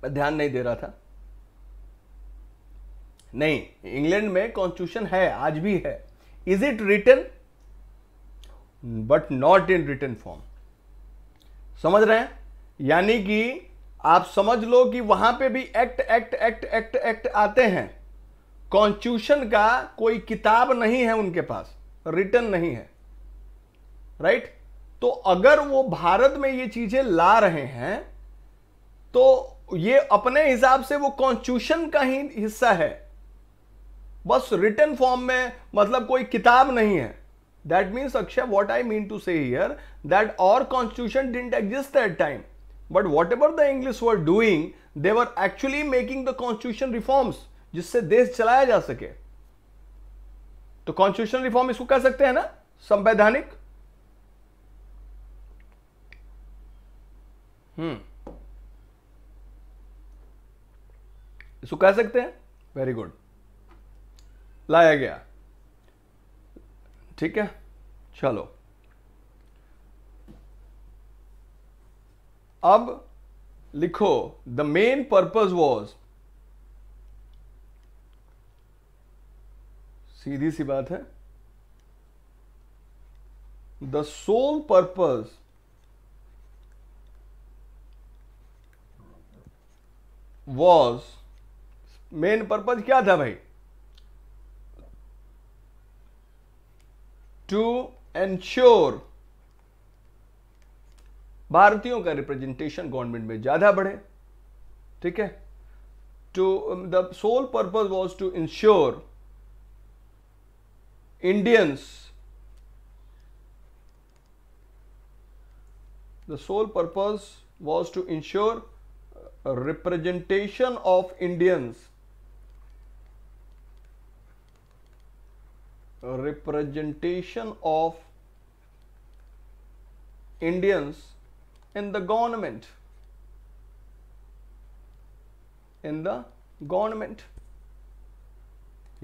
Speaker 1: मैं ध्यान नहीं दे रहा था नहीं इंग्लैंड में कॉन्स्टिट्यूशन है आज भी है is it written but not in written form समझ रहे हैं यानी कि आप समझ लो कि वहां पे भी act act act act act आते हैं कॉन्स्टिट्यूशन का कोई किताब नहीं है उनके पास रिटर्न नहीं है राइट right? तो अगर वो भारत में ये चीजें ला रहे हैं तो ये अपने हिसाब से वो कॉन्स्टिट्यूशन का ही हिस्सा है बस रिटर्न फॉर्म में मतलब कोई किताब नहीं है that means akshay what i mean to say here that our constitution didn't exist that time but whatever the english were doing they were actually making the constitution reforms जिससे देश चलाया जा सके तो कॉन्स्टिट्यूशन रिफॉर्म इसको कह सकते हैं ना संवैधानिक हम्म इसको कह सकते हैं वेरी गुड लाया गया ठीक है चलो अब लिखो द मेन पर्पज वॉज सीधी सी बात है the sole purpose was main purpose क्या था भाई टू एंश्योर भारतीयों का रिप्रेजेंटेशन गवर्नमेंट में ज्यादा बढ़े ठीक है to the sole purpose was to ensure Indians the sole purpose was to ensure uh, representation of Indians representation of Indians in the government in the government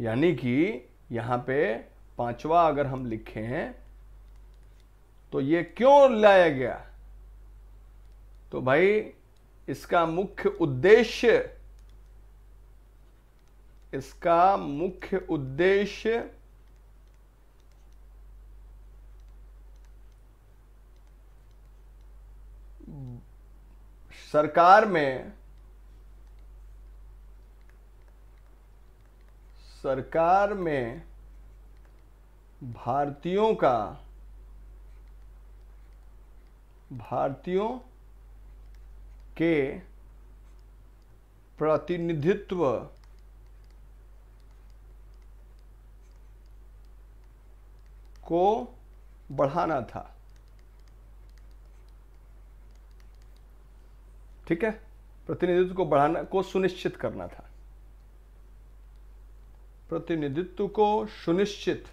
Speaker 1: यानी कि यहाँ पे पांचवा अगर हम लिखें तो ये क्यों लाया गया तो भाई इसका मुख्य उद्देश्य इसका मुख्य उद्देश्य सरकार में सरकार में भारतीयों का भारतीयों के प्रतिनिधित्व को बढ़ाना था ठीक है प्रतिनिधित्व को बढ़ाना को सुनिश्चित करना था प्रतिनिधित्व को सुनिश्चित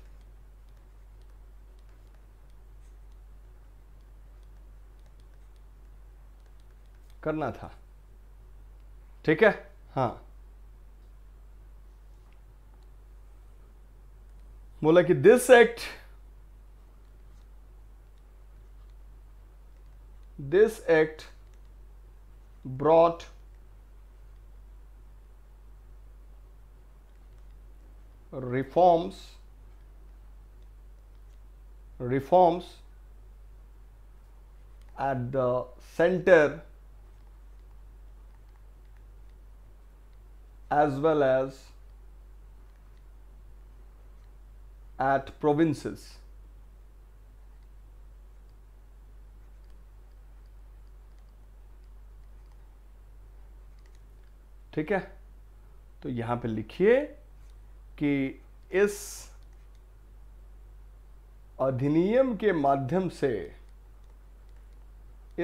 Speaker 1: करना था ठीक है हाँ बोला कि this act this act brought reforms reforms at the center as well as at provinces. ठीक है तो यहां पे लिखिए कि इस अधिनियम के माध्यम से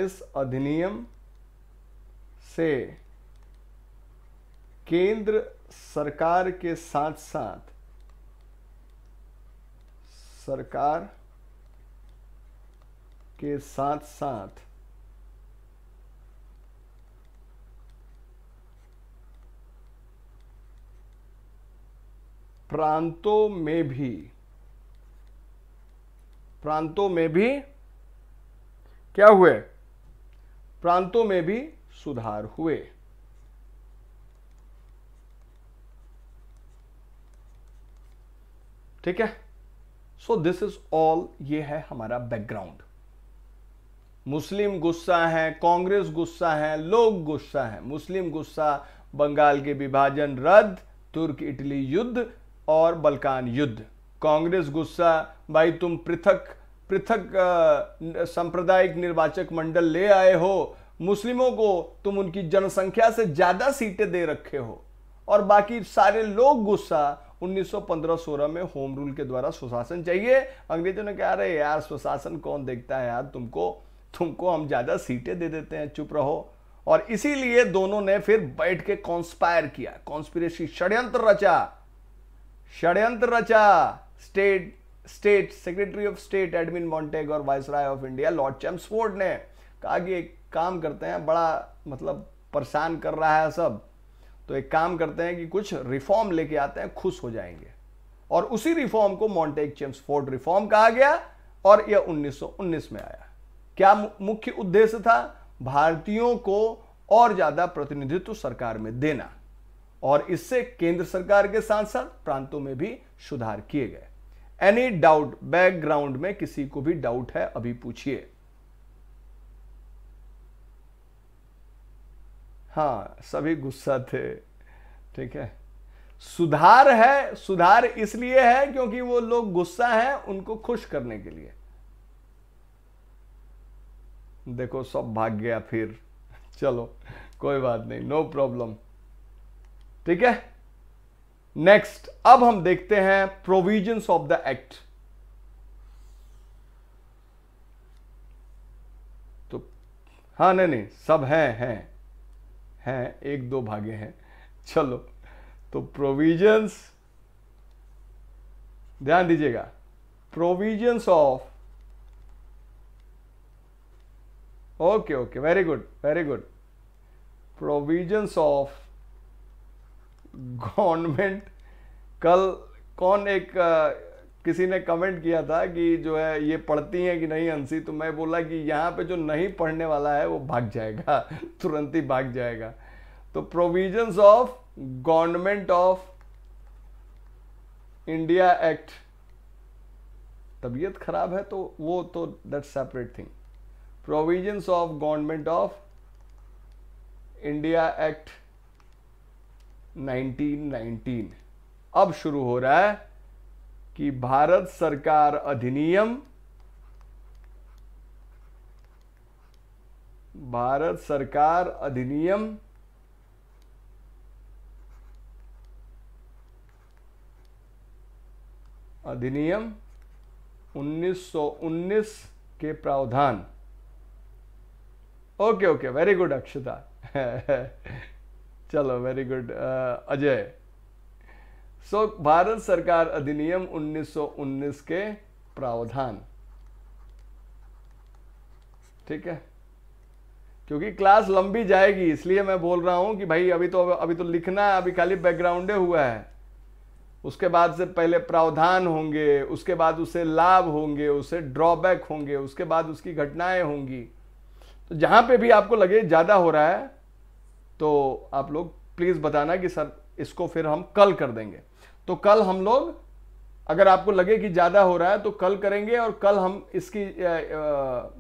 Speaker 1: इस अधिनियम से केंद्र सरकार के साथ साथ सरकार के साथ साथ प्रांतों में भी प्रांतों में भी क्या हुए प्रांतों में भी सुधार हुए ठीक है सो दिस इज ऑल ये है हमारा बैकग्राउंड मुस्लिम गुस्सा है कांग्रेस गुस्सा है लोग गुस्सा है मुस्लिम गुस्सा बंगाल के विभाजन रद्द तुर्क इटली युद्ध और बलकान युद्ध कांग्रेस गुस्सा भाई तुम पृथक पृथक सांप्रदायिक निर्वाचक मंडल ले आए हो मुस्लिमों को तुम उनकी जनसंख्या से ज़्यादा सीटें दे रखे हो और बाकी सारे लोग गुस्सा 1915-16 में होम रूल के द्वारा सुशासन चाहिए अंग्रेजों ने कहा अरे यार सुशासन कौन देखता है यार तुमको तुमको हम ज़्यादा सीटें दे देते हैं चुप रहो और इसीलिए दोनों ने फिर बैठ के कॉन्स्पायर किया कॉन्स्पिरेसी षड्यंत्र रचा षड्यंत्र रचा state state secretary of state Edwin Montagu और viceroy of India Lord Chelmsford ने कहा कि एक काम करते हैं बड़ा मतलब परेशान कर रहा है सब तो एक काम करते हैं कि कुछ रिफॉर्म लेके आते हैं खुश हो जाएंगे और उसी रिफॉर्म को मॉन्टेग चेम्सफोर्ड रिफॉर्म कहा गया और यह 1919 में आया क्या मुख्य उद्देश्य था भारतीयों को और ज्यादा प्रतिनिधित्व सरकार में देना और इससे केंद्र सरकार के साथ साथ प्रांतों में भी सुधार किए गए एनी डाउट बैकग्राउंड में किसी को भी डाउट है अभी पूछिए हाँ सभी गुस्सा थे ठीक है सुधार है सुधार इसलिए है क्योंकि वो लोग गुस्सा हैं उनको खुश करने के लिए देखो सब भाग गया फिर चलो कोई बात नहीं नो प्रॉब्लम ठीक है नेक्स्ट अब हम देखते हैं प्रोविजंस ऑफ द एक्ट तो हाँ नहीं नहीं सब हैं हैं हैं एक दो भागे हैं चलो तो प्रोविजंस ध्यान दीजिएगा provisions of okay okay very good very good provisions of government कल कौन एक किसी ने कमेंट किया था कि जो है ये पढ़ती हैं कि नहीं अंसी तो मैं बोला कि यहाँ पे जो नहीं पढ़ने वाला है वो भाग जाएगा तुरंत ही भाग जाएगा तो provisions of government of India act तबीयत खराब है तो वो तो that separate thing provisions of government of India act 1919 अब शुरू हो रहा है कि भारत सरकार अधिनियम भारत सरकार अधिनियम 1919 अधिनियम 1919 के प्रावधान okay okay very good Akshata चलो very good uh, Ajay so Bharat सरकार अधिनियम 1919 के प्रावधान ठीक है क्योंकि क्लास लंबी जाएगी इसलिए मैं बोल रहा हूं कि भाई अभी तो अभी तो लिखना है अभी खाली बैकग्राउंड हुआ है उसके बाद से पहले प्रावधान होंगे उसके बाद उसे लाभ होंगे उसे ड्रॉबैक होंगे उसके बाद उसकी घटनाएं होंगी तो जहां पे भी आपको लगे ज्यादा हो रहा है तो आप लोग प्लीज़ बताना कि सर इसको फिर हम कल कर देंगे तो कल हम लोग अगर आपको लगे कि ज़्यादा हो रहा है तो कल करेंगे और कल हम इसकी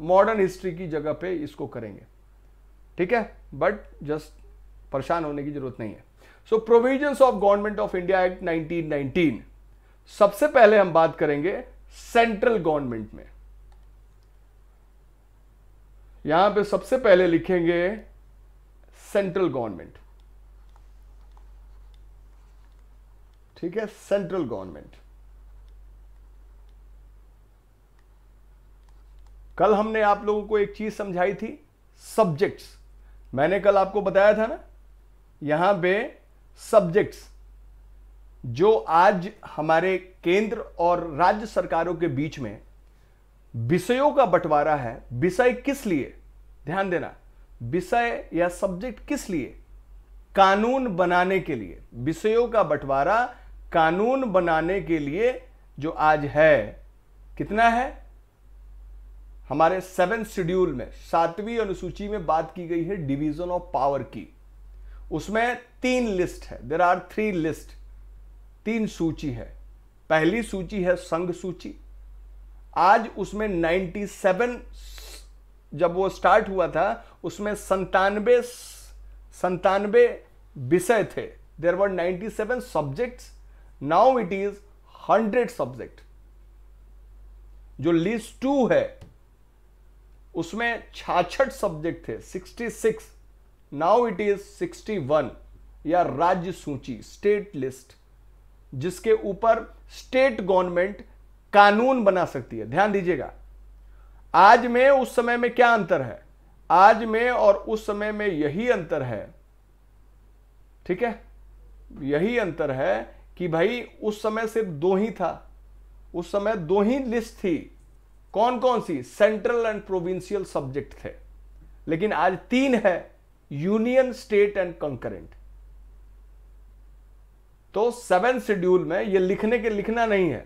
Speaker 1: मॉडर्न हिस्ट्री की जगह पे इसको करेंगे ठीक है बट जस्ट परेशान होने की जरूरत नहीं है so provisions of government of India act 1919 सबसे पहले हम बात करेंगे सेंट्रल गवर्नमेंट में यहां पे सबसे पहले लिखेंगे सेंट्रल गवर्नमेंट ठीक है सेंट्रल गवर्नमेंट कल हमने आप लोगों को एक चीज समझाई थी सब्जेक्ट्स मैंने कल आपको बताया था ना यहां पे सब्जेक्ट्स जो आज हमारे केंद्र और राज्य सरकारों के बीच में विषयों का बंटवारा है विषय किस लिए ध्यान देना विषय या सब्जेक्ट किस लिए कानून बनाने के लिए विषयों का बंटवारा कानून बनाने के लिए जो आज है कितना है हमारे सेवन शेड्यूल में सातवीं अनुसूची में बात की गई है डिवीजन ऑफ पावर की उसमें तीन लिस्ट है देर आर थ्री लिस्ट तीन सूची है पहली सूची है संघ सूची आज उसमें 97 जब वो स्टार्ट हुआ था उसमें संतानवे संतानवे विषय थे there were seven subject now it is hundred subject जो लिस्ट टू है उसमें छाछठ सब्जेक्ट थे sixty six now it is sixty one या राज्य सूची स्टेट लिस्ट जिसके ऊपर स्टेट गवर्नमेंट कानून बना सकती है ध्यान दीजिएगा आज में उस समय में क्या अंतर है आज में और उस समय में यही अंतर है ठीक है यही अंतर है कि भाई उस समय सिर्फ दो ही था उस समय दो ही लिस्ट थी कौन कौन सी सेंट्रल एंड प्रोविंशियल सब्जेक्ट थे लेकिन आज तीन है यूनियन स्टेट एंड कंकरेंट तो सेवन शेड्यूल में ये लिखने के लिखना नहीं है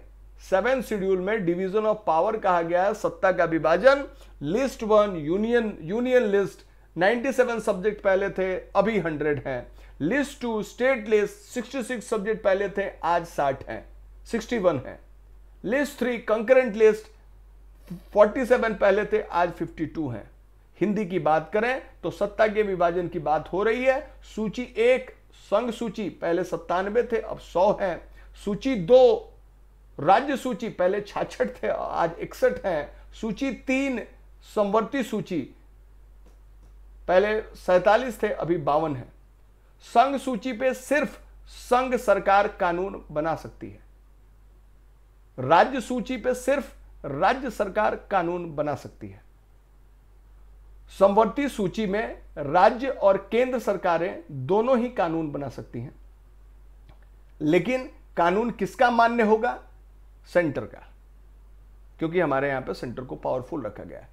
Speaker 1: सेवन शेड्यूल में डिवीजन ऑफ पावर कहा गया है सत्ता का विभाजन list one union union list 97 subject पहले थे अभी 100 हैं list two state list 66 subject पहले थे आज 60 हैं 61 हैं लिस्ट थ्री कंकरेंट लिस्ट 47 पहले थे आज 52 हैं हिंदी की बात करें तो सत्ता के विभाजन की बात हो रही है सूची एक संघ सूची पहले सत्तानवे थे अब सौ है सूची दो राज्य सूची पहले छाछठ थे आज इकसठ हैं सूची तीन संवर्ती सूची पहले सैतालीस थे अभी बावन है संघ सूची पे सिर्फ संघ सरकार कानून बना सकती है राज्य सूची पे सिर्फ राज्य सरकार कानून बना सकती है संवर्ती सूची में राज्य और केंद्र सरकारें दोनों ही कानून बना सकती हैं लेकिन कानून किसका मान्य होगा सेंटर का क्योंकि हमारे यहां पे सेंटर को पावरफुल रखा गया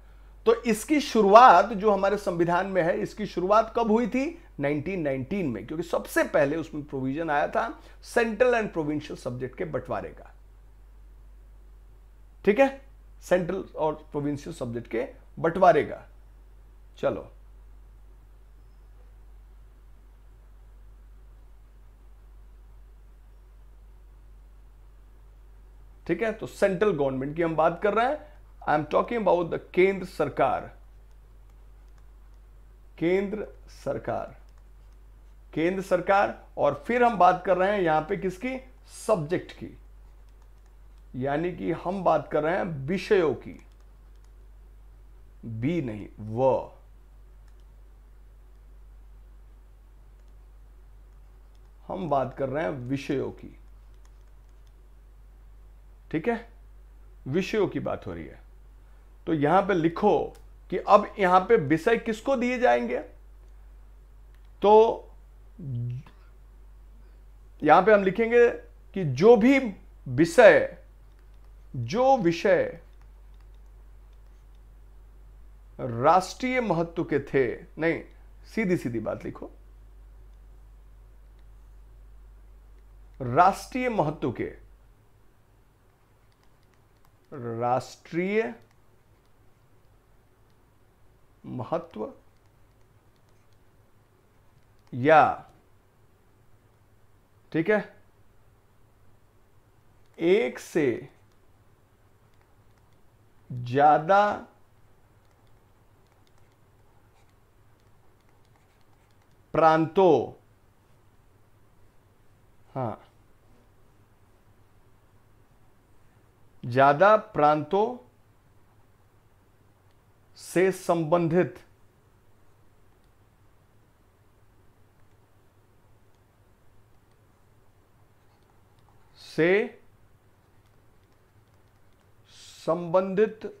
Speaker 1: तो इसकी शुरुआत जो हमारे संविधान में है इसकी शुरुआत कब हुई थी 1919 में क्योंकि सबसे पहले उसमें प्रोविजन आया था सेंट्रल एंड प्रोविंशियल सब्जेक्ट के बंटवारे का ठीक है सेंट्रल और प्रोविंशियल सब्जेक्ट के बंटवारे का चलो ठीक है तो सेंट्रल गवर्नमेंट की हम बात कर रहे हैं I am talking about the केंद्र सरकार केंद्र सरकार केंद्र सरकार और फिर हम बात कर रहे हैं यहां पे किसकी सब्जेक्ट की यानी कि हम बात कर रहे हैं विषयों की बी नहीं व हम बात कर रहे हैं विषयों की ठीक है विषयों की बात हो रही है तो यहां पे लिखो कि अब यहां पे विषय किसको दिए जाएंगे तो यहां पे हम लिखेंगे कि जो भी विषय जो विषय राष्ट्रीय महत्व के थे नहीं सीधी सीधी बात लिखो राष्ट्रीय महत्व के राष्ट्रीय महत्व या ठीक है एक से ज्यादा प्रांतों हाँ ज़्यादा प्रांतों से संबंधित से संबंधित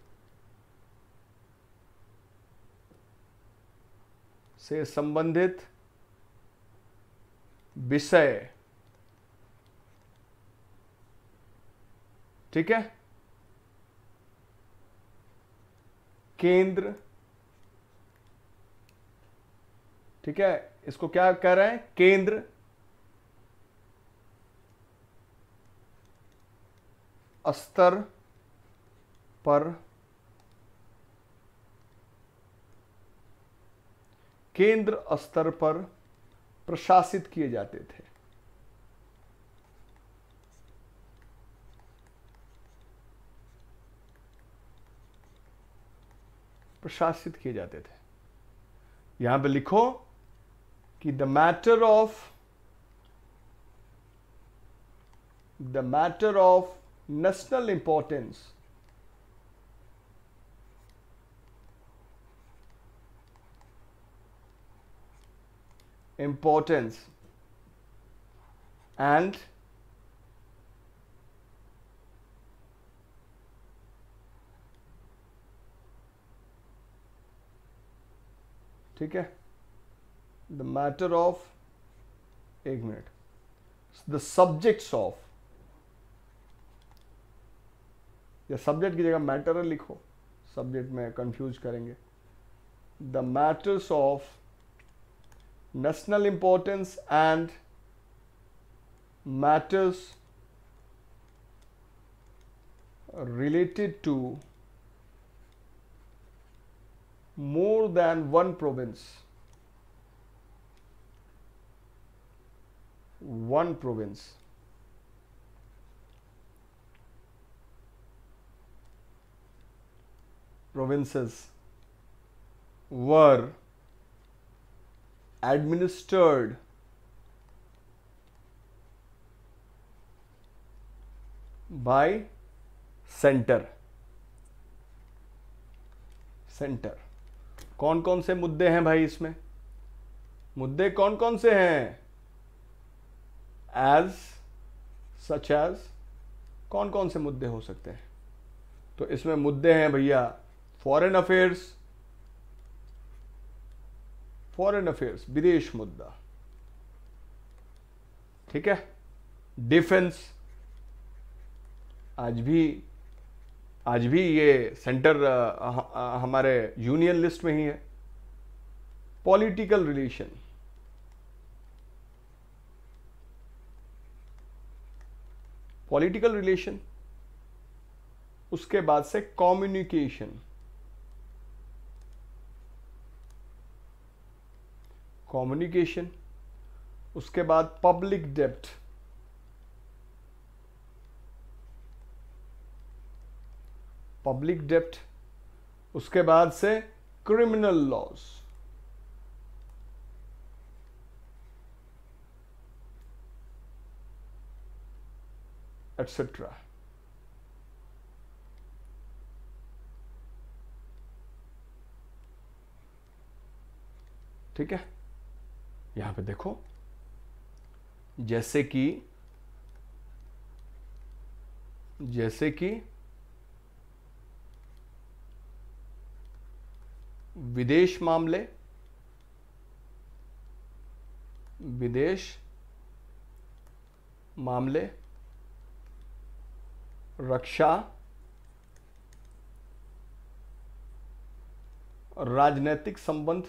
Speaker 1: से संबंधित विषय ठीक है केंद्र ठीक है इसको क्या कह रहे हैं केंद्र स्तर पर केंद्र स्तर पर प्रशासित किए जाते थे प्रशासित किए जाते थे यहां पे लिखो कि the matter of the matter of national importance importance and ठीक है द मैटर ऑफ एक मिनट द सब्जेक्ट्स ऑफ या सब्जेक्ट की जगह मैटर लिखो सब्जेक्ट में कंफ्यूज करेंगे the matters of national importance and matters related to more than one province one province provinces were administered by center center कौन कौन से मुद्दे हैं भाई इसमें मुद्दे कौन कौन से हैं एज सच एज कौन कौन से मुद्दे हो सकते हैं तो इसमें मुद्दे हैं भैया फॉरेन अफेयर्स फॉरेन अफेयर्स विदेश मुद्दा ठीक है डिफेंस आज भी आज भी ये सेंटर हमारे यूनियन लिस्ट में ही है पॉलिटिकल रिलेशन पॉलिटिकल रिलेशन उसके बाद से कम्युनिकेशन कम्युनिकेशन उसके बाद पब्लिक डेप्थ पब्लिक डेप्ट उसके बाद से क्रिमिनल लॉज एटसेट्रा ठीक है यहां पे देखो जैसे कि जैसे कि विदेश मामले विदेश मामले रक्षा राजनैतिक संबंध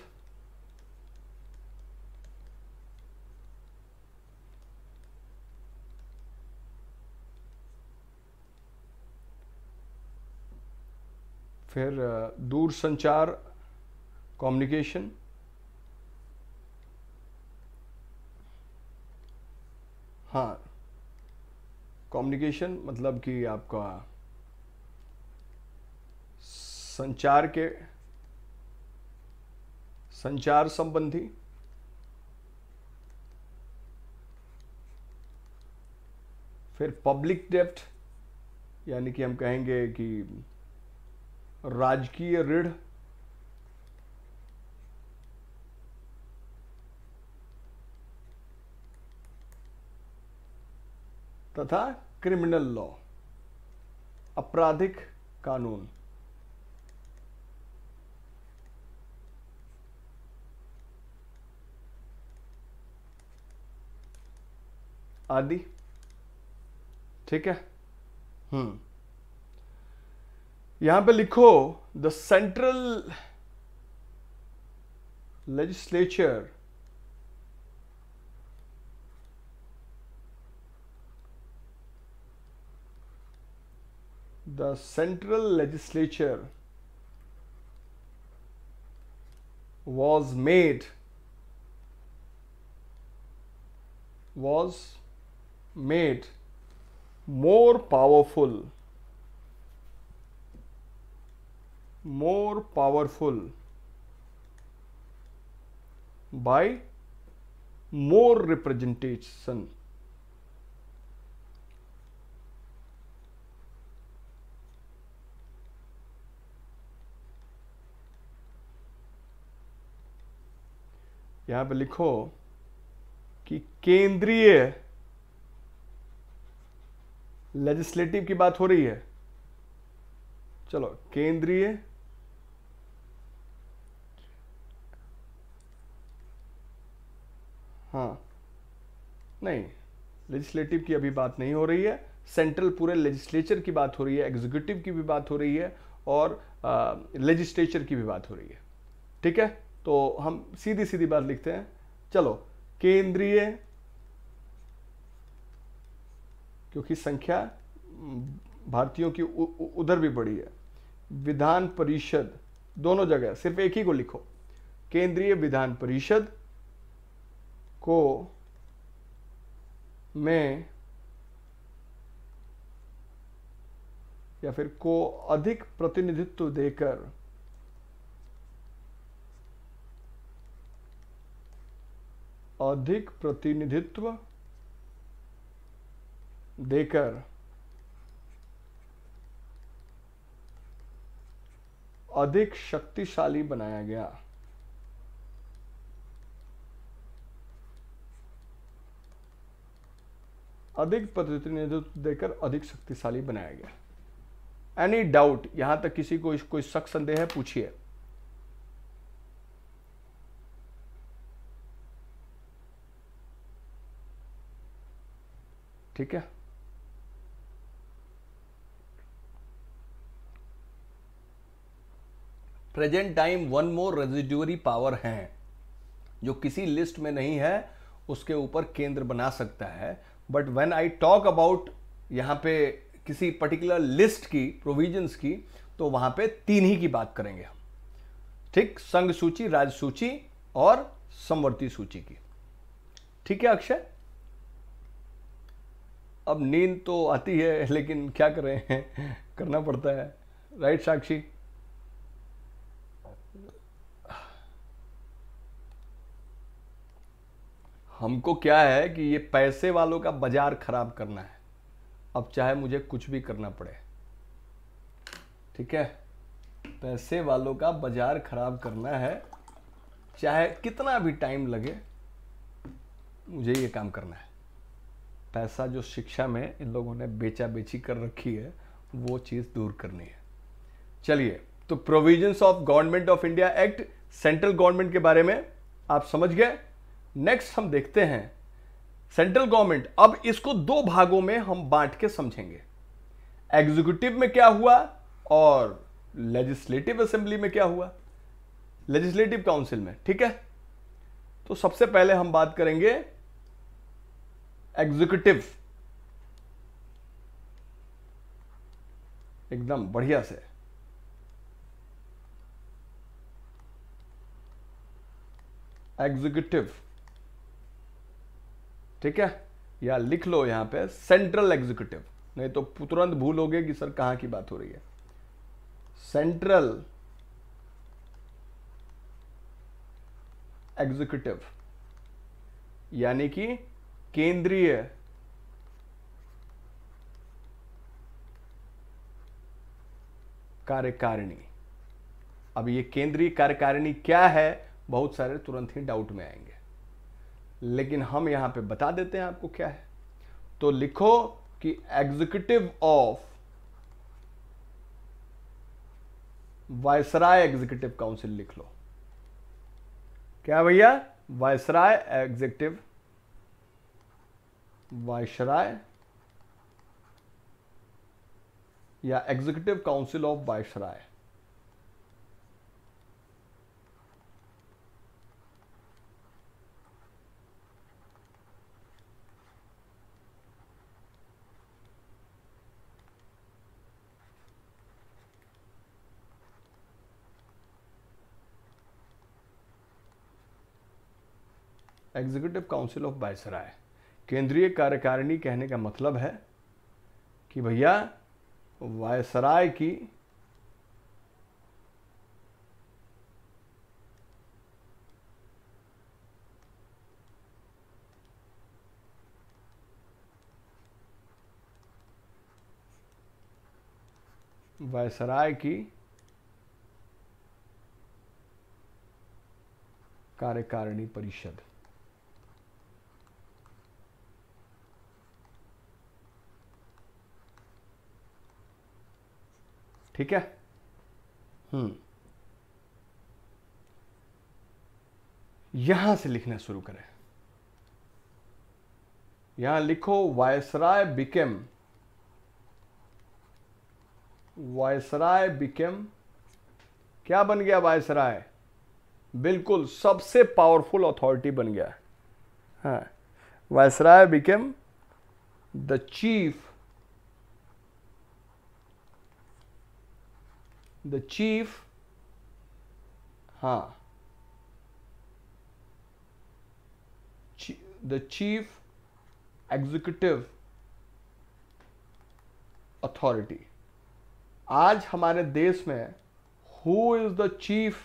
Speaker 1: फिर दूर संचार communication हाँ कम्युनिकेशन मतलब कि आपका संचार के संचार संबंधी फिर पब्लिक डेप्ट यानी कि हम कहेंगे कि राजकीय ऋण तथा क्रिमिनल लॉ आपराधिक कानून आदि ठीक है हम्म यहां पे लिखो the central legislature the central legislature was made was made more powerful more powerful by more representation यहां पे लिखो कि केंद्रीय लेजिस्लेटिव की बात हो रही है चलो केंद्रीय हाँ नहीं लेजिस्लेटिव की अभी बात नहीं हो रही है सेंट्रल पूरे लेजिस्लेचर की बात हो रही है एग्जीक्यूटिव की भी बात हो रही है और लेजिस्लेचर की भी बात हो रही है ठीक है तो हम सीधी सीधी बात लिखते हैं चलो केंद्रीय क्योंकि संख्या भारतीयों की उधर भी बड़ी है विधान परिषद दोनों जगह सिर्फ एक ही को लिखो केंद्रीय विधान परिषद को में या फिर को अधिक प्रतिनिधित्व देकर अधिक प्रतिनिधित्व देकर अधिक शक्तिशाली बनाया गया अधिक प्रतिनिधित्व देकर अधिक शक्तिशाली बनाया गया एनी डाउट यहां तक किसी को कोई शक संदेह है पूछिए ठीक है present time one more residuary power है जो किसी लिस्ट में नहीं है उसके ऊपर केंद्र बना सकता है but when I talk about यहां पे किसी पर्टिकुलर लिस्ट की प्रोविजंस की तो वहां पे तीन ही की बात करेंगे हम ठीक संघ सूची राज्य सूची और समवर्ती सूची की ठीक है अक्षय अब नींद तो आती है लेकिन क्या करें करना पड़ता है राइट साक्षी हमको क्या है कि ये पैसे वालों का बाजार खराब करना है अब चाहे मुझे कुछ भी करना पड़े ठीक है पैसे वालों का बाजार खराब करना है चाहे कितना भी टाइम लगे मुझे ये काम करना है पैसा जो शिक्षा में इन लोगों ने बेचा बेची कर रखी है वो चीज़ दूर करनी है चलिए तो provisions of government of India act central government के बारे में आप समझ गए नेक्स्ट हम देखते हैं सेंट्रल गवर्नमेंट अब इसको दो भागों में हम बांट के समझेंगे एग्जीक्यूटिव में क्या हुआ और लेजिस्लेटिव असेंबली में क्या हुआ लेजिस्लेटिव काउंसिल में ठीक है तो सबसे पहले हम बात करेंगे एग्जीक्यूटिव एकदम बढ़िया से एग्जीक्यूटिव ठीक है या लिख लो यहां पे सेंट्रल एग्जीक्यूटिव नहीं तो तुरंत भूलोगे कि सर कहां की बात हो रही है सेंट्रल एग्जीक्यूटिव यानी कि केंद्रीय कार्यकारिणी अब ये केंद्रीय कार्यकारिणी क्या है बहुत सारे तुरंत ही डाउट में आएंगे लेकिन हम यहां पे बता देते हैं आपको क्या है तो लिखो कि executive of viceroy executive council लिख लो क्या भैया वायसराय एग्जीक्यूटिव वायसराय या executive council of viceroy executive council of viceroy केंद्रीय कार्यकारिणी कहने का मतलब है कि भैया वायसराय की वायसराय की कार्यकारिणी परिषद ठीक है हम्म यहां से लिखना शुरू करें यहां लिखो वायसराय बिकेम वायसराय बिकेम क्या बन गया वायसराय बिल्कुल सबसे पावरफुल अथॉरिटी बन गया है हाँ viceroy became the chief the chief हा द चीफ एग्जीक्यूटिव अथॉरिटी आज हमारे देश में who is the chief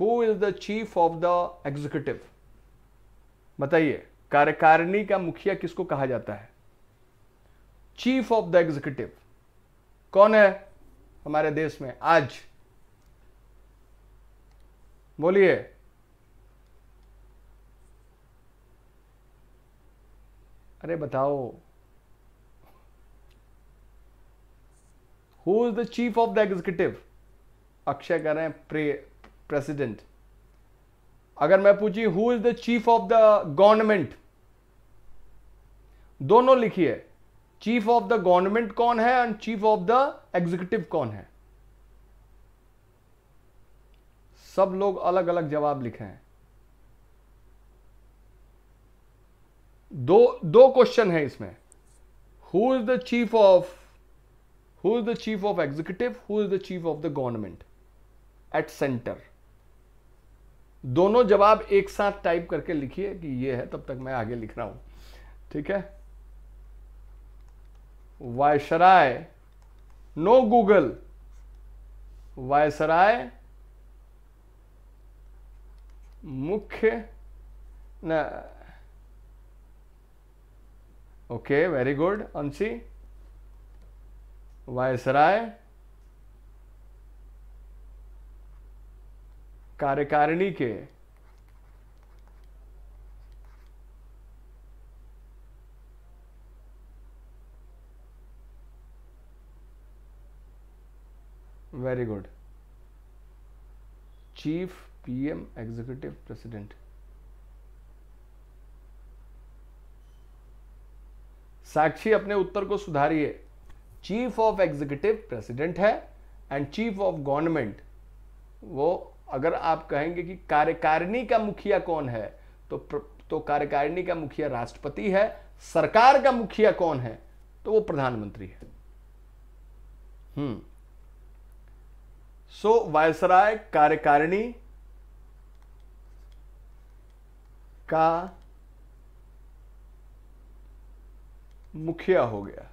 Speaker 1: who is the chief of the executive बताइए कार्यकारिणी का मुखिया किसको कहा जाता है चीफ ऑफ द एग्जीक्यूटिव कौन है हमारे देश में आज बोलिए अरे बताओ who is the chief of the executive Akshay कह रहे हैं प्रे प्रेसिडेंट अगर मैं पूछी who is the chief of the government दोनों लिखिए चीफ ऑफ द गवर्नमेंट कौन है and chief of the executive कौन है सब लोग अलग अलग जवाब लिखे हैं दो दो क्वेश्चन है इसमें who is the chief of who is the chief of executive who is the chief of the government at centre दोनों जवाब एक साथ टाइप करके लिखिए कि ये है तब तक मैं आगे लिख रहा हूं ठीक है वायसराय नो गूगल वायसराय मुख्य न okay very good Anshi viceroy कार्यकारिणी के very good chief PM executive president Sakshi अपने उत्तर को सुधारिए चीफ ऑफ एग्जीक्यूटिव प्रेसिडेंट है एंड चीफ ऑफ गवर्नमेंट वो अगर आप कहेंगे कि कार्यकारिणी का मुखिया कौन है तो तो कार्यकारिणी का मुखिया राष्ट्रपति है सरकार का मुखिया कौन है तो वो प्रधानमंत्री है हम्म सो वायसराय कार्यकारिणी का मुखिया हो गया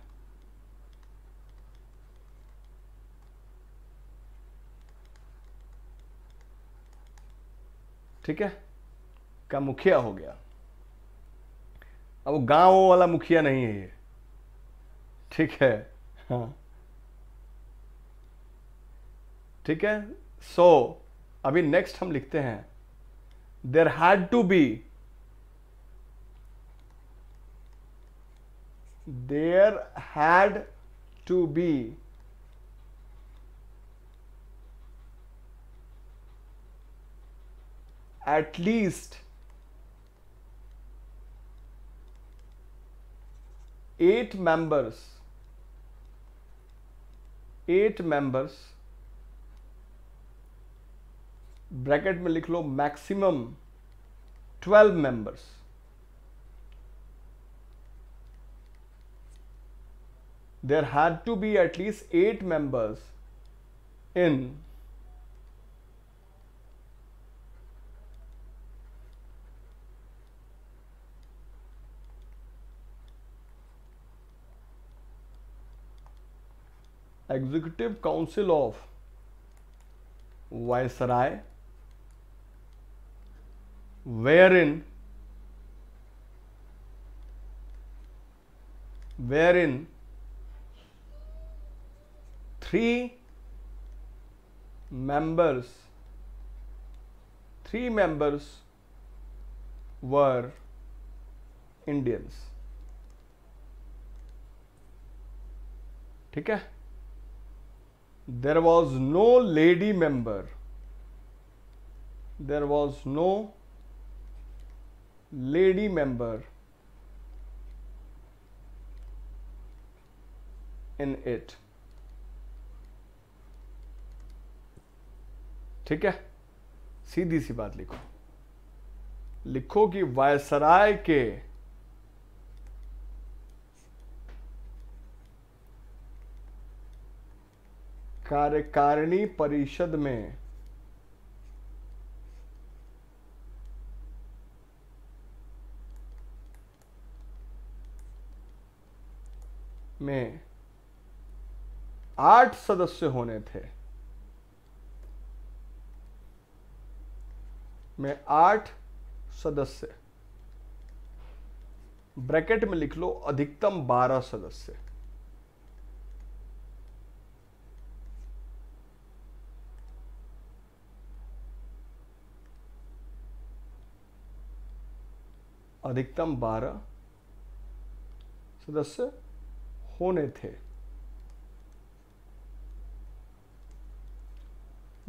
Speaker 1: ठीक है का मुखिया हो गया अब गांव वाला मुखिया नहीं है ये ठीक है हाँ ठीक है सो so, अभी नेक्स्ट हम लिखते हैं there had to be there had to be at least eight members eight members bracket में लिख लो maximum twelve members there had to be at least eight members in executive council of viceroy wherein wherein three members three members were Indians ठीक है there was no lady member there was no lady member in it ठीक है सीधी सी बात लिखो लिखो कि viceroy के कार्यकारिणी परिषद में में आठ सदस्य होने थे में आठ सदस्य ब्रैकेट में लिख लो अधिकतम बारह सदस्य अधिकतम बारह सदस्य होने थे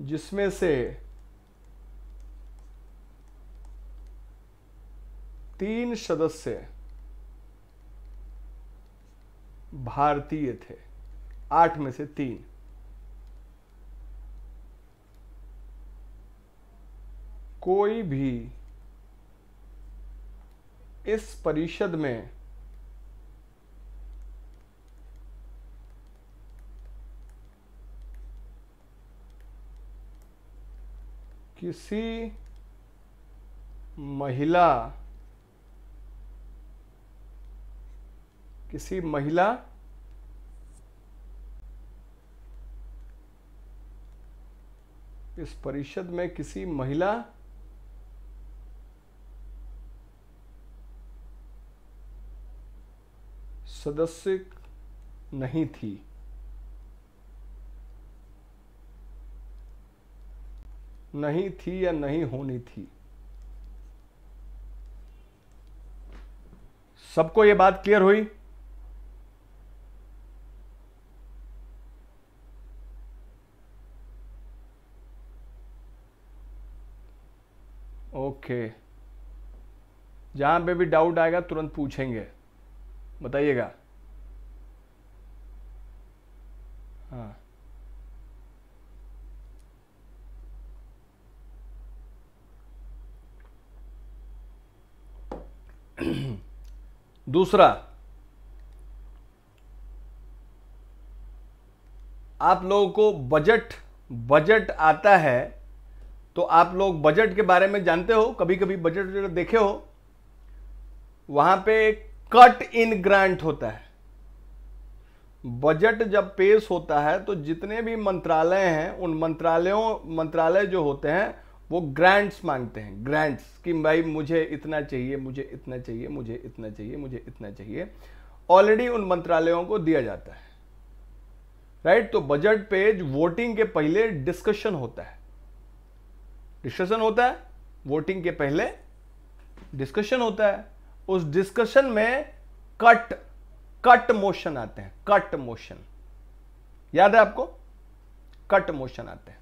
Speaker 1: जिसमें से तीन सदस्य भारतीय थे आठ में से तीन कोई भी इस परिषद में किसी महिला किसी महिला इस परिषद में किसी महिला सदस्य नहीं थी नहीं थी या नहीं होनी थी सबको यह बात क्लियर हुई ओके जहां पे भी डाउट आएगा तुरंत पूछेंगे बताइएगा दूसरा आप लोगों को बजट बजट आता है तो आप लोग बजट के बारे में जानते हो कभी कभी बजट देखे हो वहां पे कट इन ग्रांट होता है बजट जब पेश होता है तो जितने भी मंत्रालय हैं उन मंत्रालयों मंत्रालय जो होते हैं वो ग्रांट्स मांगते हैं ग्रांट्स कि भाई मुझे इतना चाहिए मुझे इतना चाहिए मुझे इतना चाहिए मुझे इतना चाहिए ऑलरेडी उन मंत्रालयों को दिया जाता है राइट तो बजट पेज वोटिंग के पहले डिस्कशन होता है डिस्कशन होता है वोटिंग के पहले डिस्कशन होता है उस डिस्कशन में कट कट मोशन आते हैं कट मोशन याद है आपको कट मोशन आते हैं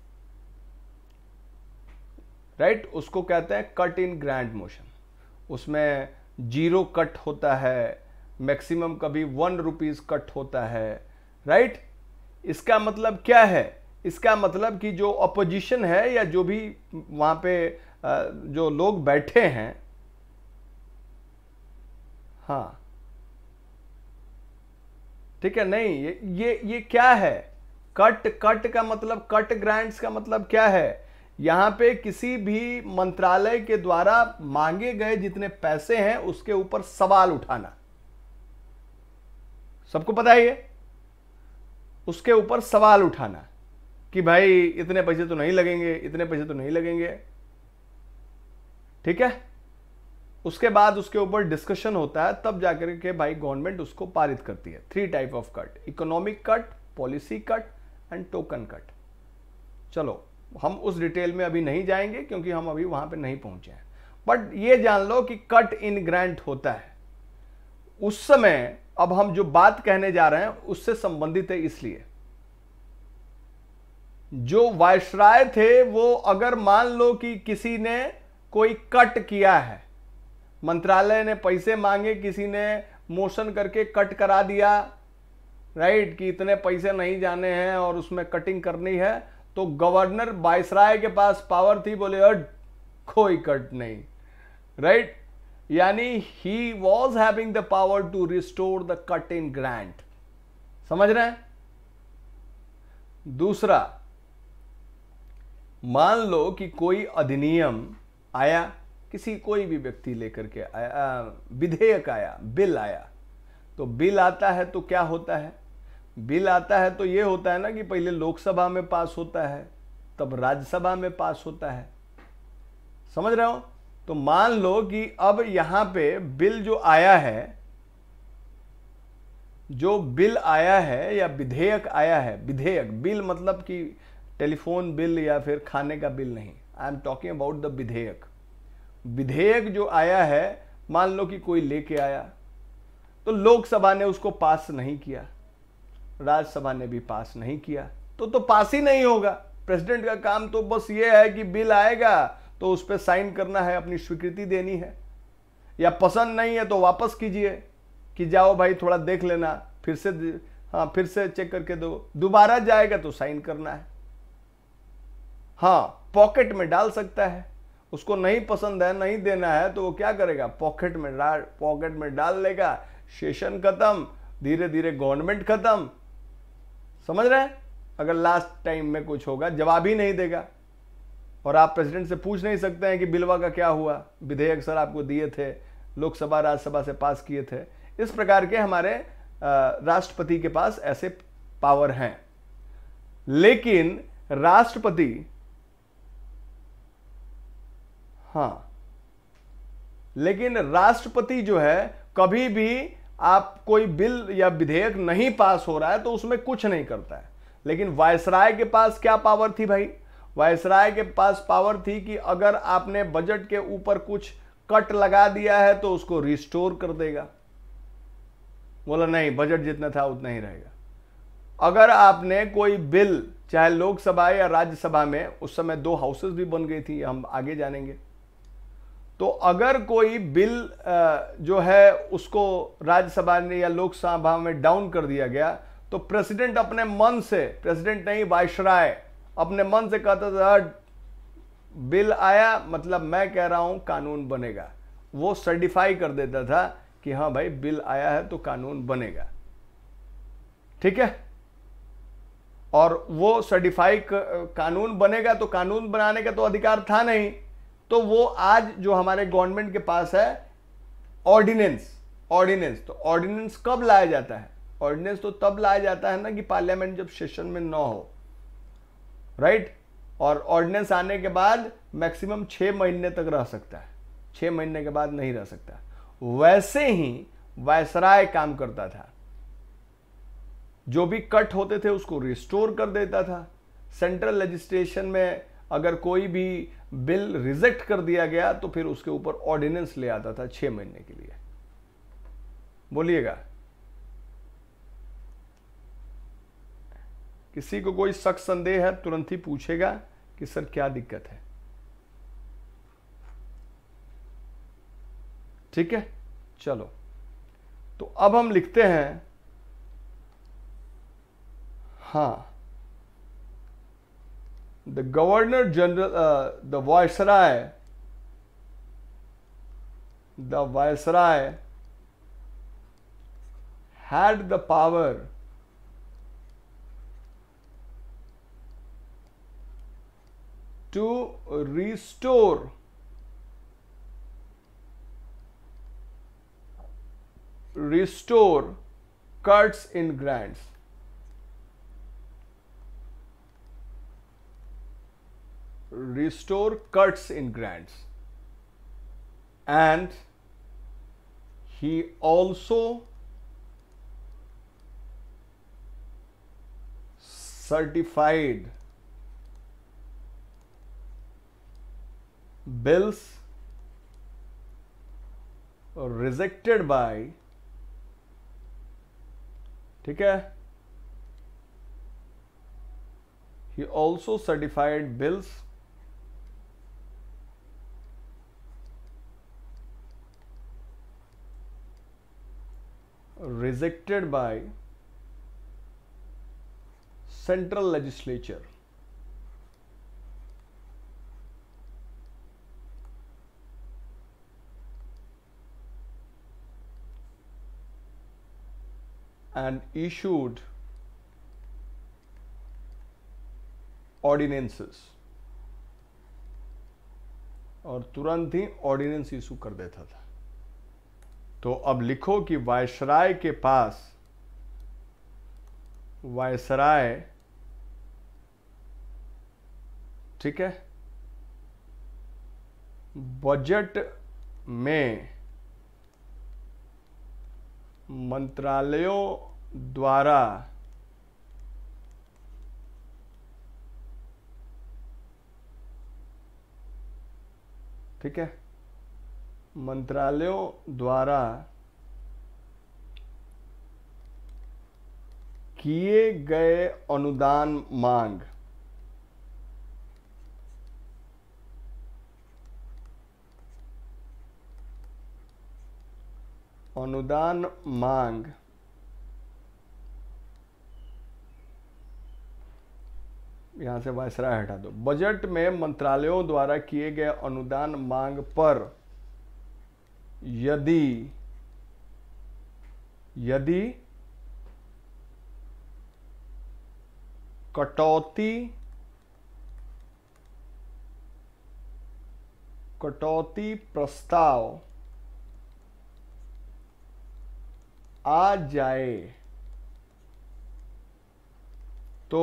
Speaker 1: राइट उसको कहते हैं कट इन ग्रैंड मोशन उसमें जीरो कट होता है मैक्सिमम कभी वन रुपीज़ कट होता है राइट इसका मतलब क्या है इसका मतलब कि जो अपोजिशन है या जो भी वहां पे जो लोग बैठे हैं हाँ ठीक है नहीं ये ये क्या है कट कट का मतलब कट ग्रांड्स का मतलब क्या है यहाँ पे किसी भी मंत्रालय के द्वारा मांगे गए जितने पैसे हैं उसके ऊपर सवाल उठाना सबको पता ही है उसके ऊपर सवाल उठाना कि भाई इतने पैसे तो नहीं लगेंगे इतने पैसे तो नहीं लगेंगे ठीक है उसके बाद उसके ऊपर डिस्कशन होता है तब जाकर के भाई गवर्नमेंट उसको पारित करती है three type of cut economic cut policy cut and token cut चलो हम उस डिटेल में अभी नहीं जाएंगे क्योंकि हम अभी वहां पे नहीं पहुंचे हैं बट ये जान लो कि कट इन ग्रांट होता है उस समय अब हम जो बात कहने जा रहे हैं उससे संबंधित है इसलिए जो वायसराय थे वो अगर मान लो कि किसी ने कोई कट किया है मंत्रालय ने पैसे मांगे किसी ने मोशन करके कट करा दिया राइट कि इतने पैसे नहीं जाने हैं और उसमें कटिंग करनी है तो गवर्नर बाइसराय के पास पावर थी बोले अट कोई कट नहीं राइट यानी he was having the power to restore the cut in grant समझ रहे हैं दूसरा मान लो कि कोई अधिनियम आया किसी कोई भी व्यक्ति लेकर के आया विधेयक आया बिल आया तो बिल आता है तो क्या होता है बिल आता है तो ये होता है ना कि पहले लोकसभा में पास होता है तब राज्यसभा में पास होता है समझ रहे हो तो मान लो कि अब यहां पे बिल जो आया है जो बिल आया है या विधेयक आया है विधेयक बिल मतलब कि टेलीफोन बिल या फिर खाने का बिल नहीं I am talking about the विधेयक विधेयक जो आया है मान लो कि कोई लेके आया तो लोकसभा ने उसको पास नहीं किया राज्यसभा ने भी पास नहीं किया तो तो पास ही नहीं होगा प्रेसिडेंट का काम तो बस ये है कि बिल आएगा तो उस पर साइन करना है अपनी स्वीकृति देनी है या पसंद नहीं है तो वापस कीजिए कि जाओ भाई थोड़ा देख लेना फिर से हाँ फिर से चेक करके दो दोबारा जाएगा तो साइन करना है हाँ पॉकेट में डाल सकता है उसको नहीं पसंद है नहीं देना है तो वो क्या करेगा पॉकेट में डाल पॉकेट में डाल लेगा सेशन खत्म धीरे धीरे गवर्नमेंट खत्म समझ रहे हैं अगर लास्ट टाइम में कुछ होगा जवाब ही नहीं देगा और आप प्रेसिडेंट से पूछ नहीं सकते हैं कि बिलवा का क्या हुआ विधेयक सर आपको दिए थे लोकसभा राज्यसभा से पास किए थे इस प्रकार के हमारे राष्ट्रपति के पास ऐसे पावर हैं लेकिन राष्ट्रपति हाँ लेकिन राष्ट्रपति जो है कभी भी आप कोई बिल या विधेयक नहीं पास हो रहा है तो उसमें कुछ नहीं करता है लेकिन वायसराय के पास क्या पावर थी भाई वायसराय के पास पावर थी कि अगर आपने बजट के ऊपर कुछ कट लगा दिया है तो उसको रिस्टोर कर देगा बोला नहीं बजट जितना था उतना ही रहेगा अगर आपने कोई बिल चाहे लोकसभा या राज्यसभा में उस समय दो हाउसेस भी बन गई थी हम आगे जानेंगे तो अगर कोई बिल जो है उसको राज्यसभा ने या लोकसभा में डाउन कर दिया गया तो प्रेसिडेंट अपने मन से प्रेसिडेंट नहीं वायसराय अपने मन से कहता था बिल आया मतलब मैं कह रहा हूं कानून बनेगा वो सर्टिफाई कर देता था कि हाँ भाई बिल आया है तो कानून बनेगा ठीक है और वो सर्टिफाई कानून बनेगा तो कानून बनाने का तो अधिकार था नहीं तो वो आज जो हमारे गवर्नमेंट के पास है ऑर्डिनेंस ऑर्डिनेंस तो ऑर्डिनेंस कब लाया जाता है ऑर्डिनेंस तो तब लाया जाता है ना कि पार्लियामेंट जब सेशन में ना हो राइट right? और ऑर्डिनेंस आने के बाद मैक्सिमम छः महीने तक रह सकता है छः महीने के बाद नहीं रह सकता वैसे ही वायसराय काम करता था जो भी कट होते थे उसको रिस्टोर कर देता था सेंट्रल लेजिस्लेशन में अगर कोई भी बिल रिजेक्ट कर दिया गया तो फिर उसके ऊपर ऑर्डिनेंस ले आता था छह महीने के लिए बोलिएगा किसी को कोई शख्स संदेह है तुरंत ही पूछेगा कि सर क्या दिक्कत है ठीक है चलो तो अब हम लिखते हैं हाँ the Governor General, uh, the Viceroy, the Viceroy had the power to restore restore cuts in grants restore cuts in grants and he also certified bills rejected by ठीक है he also certified bills rejected by central legislature and issued ordinances और तुरंत ही ordinance issue कर देता था तो अब लिखो कि वायसराय के पास वायसराय ठीक है बजट में मंत्रालयों द्वारा ठीक है मंत्रालयों द्वारा किए गए अनुदान मांग अनुदान मांग यहां से वायसराय हटा दो बजट में मंत्रालयों द्वारा किए गए अनुदान मांग पर यदि यदि कटौती कटौती प्रस्ताव आ जाए तो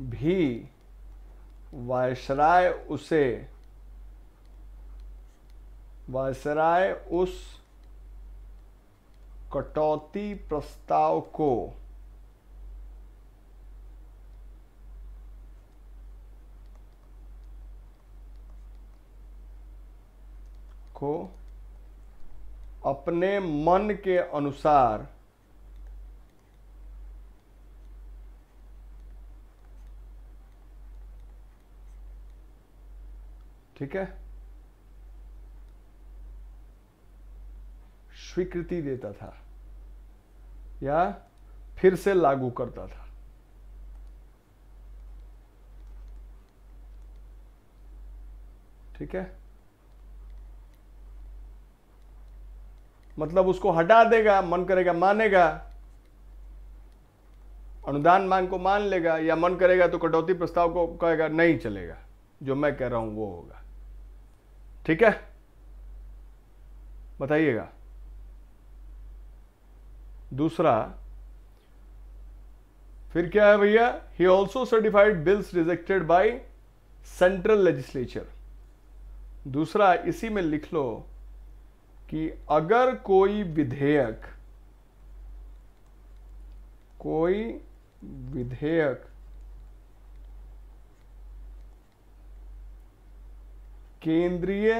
Speaker 1: भी वायसराय उसे वायसराय उस कटौती प्रस्ताव को को अपने मन के अनुसार ठीक है स्वीकृति देता था या फिर से लागू करता था ठीक है मतलब उसको हटा देगा मन करेगा मानेगा अनुदान मांग को मान लेगा या मन करेगा तो कटौती प्रस्ताव को कहेगा नहीं चलेगा जो मैं कह रहा हूं वो होगा ठीक है बताइएगा दूसरा फिर क्या है भैया he also certified bills rejected by central legislature दूसरा इसी में लिख लो कि अगर कोई विधेयक कोई विधेयक केंद्रीय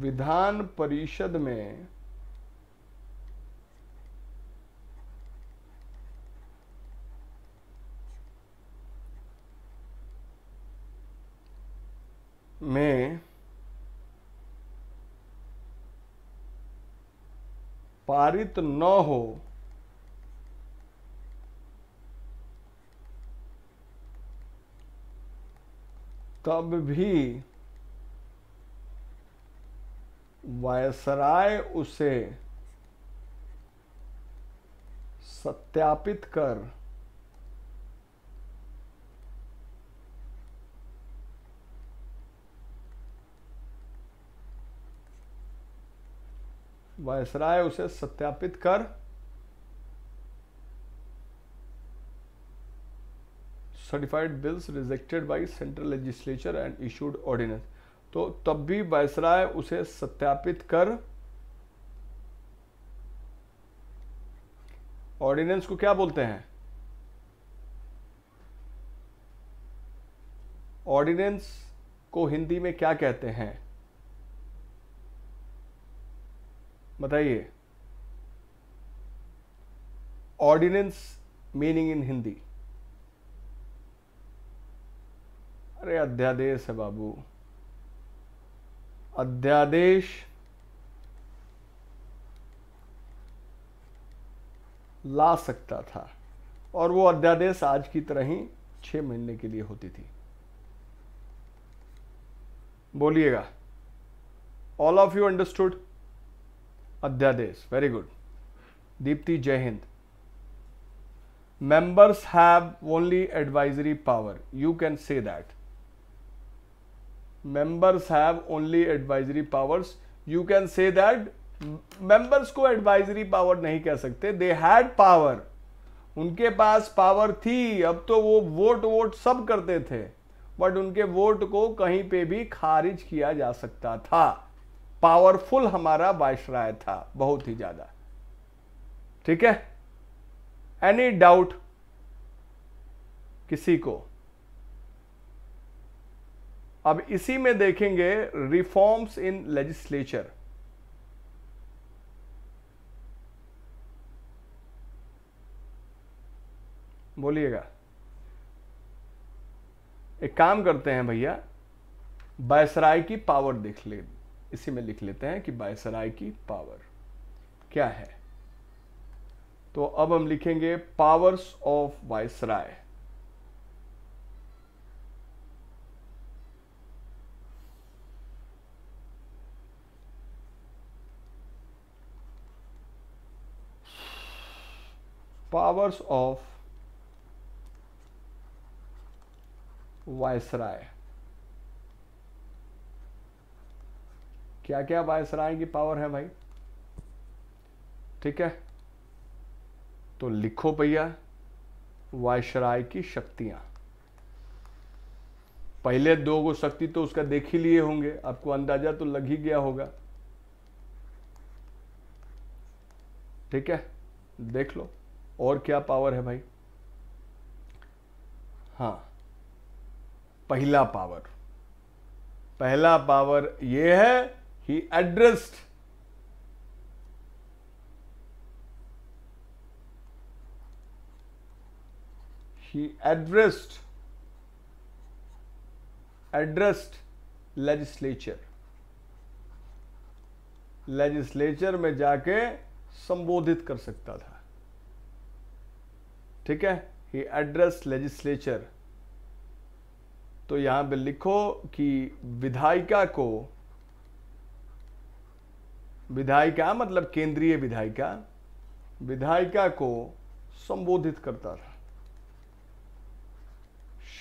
Speaker 1: विधान परिषद में में पारित न हो तब भी वायसराय उसे सत्यापित कर वायसराय उसे सत्यापित कर certified bills rejected by central legislature and issued ordinance तो तब भी वायसराय उसे सत्यापित कर ऑर्डिनेंस को क्या बोलते हैं ऑर्डिनेंस को हिंदी में क्या कहते हैं बताइए ऑर्डिनेंस मीनिंग इन हिंदी अरे अध्यादेश है बाबू अध्यादेश ला सकता था और वो अध्यादेश आज की तरह ही छह महीने के लिए होती थी बोलिएगा ऑल ऑफ यू अंडरस्टूड अध्यादेश वेरी गुड दीप्ति जय हिंद members have only advisory power you can say that members have only advisory powers you can say that members को एडवाइजरी पावर नहीं कह सकते दे हैड पावर उनके पास पावर थी अब तो वो वोट वोट सब करते थे बट उनके वोट को कहीं पे भी खारिज किया जा सकता था पावरफुल हमारा वायसराय था बहुत ही ज्यादा ठीक है एनी डाउट किसी को अब इसी में देखेंगे रिफॉर्म्स इन लेजिस्लेचर बोलिएगा एक काम करते हैं भैया बैसराय की पावर देख ले इसी में लिख लेते हैं कि बायसराय की पावर क्या है तो अब हम लिखेंगे powers of viceroy powers of viceroy क्या क्या वायसराय की पावर है भाई ठीक है तो लिखो भैया वायसराय की शक्तियां पहले दो गो शक्ति तो उसका देख ही लिए होंगे आपको अंदाजा तो लग ही गया होगा ठीक है देख लो और क्या पावर है भाई हाँ पहला पावर पहला पावर यह है he addressed he addressed addressed legislature legislature में जाके संबोधित कर सकता था ठीक है ही एड्रेस लेजिस्लेचर तो यहां पे लिखो कि विधायिका को विधायिका मतलब केंद्रीय विधायिका विधायिका को संबोधित करता था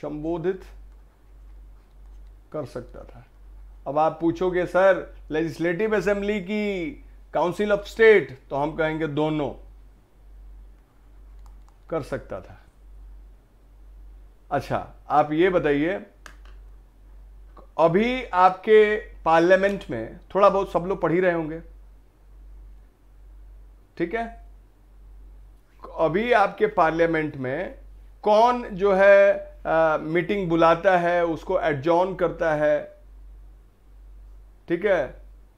Speaker 1: संबोधित कर सकता था अब आप पूछोगे सर लेजिस्लेटिव असेंबली की काउंसिल ऑफ स्टेट तो हम कहेंगे दोनों कर सकता था अच्छा आप ये बताइए अभी आपके पार्लियामेंट में थोड़ा बहुत सब लोग पढ़ ही रहे होंगे ठीक है अभी आपके पार्लियामेंट में कौन जो है आ, मीटिंग बुलाता है उसको एडजॉन करता है ठीक है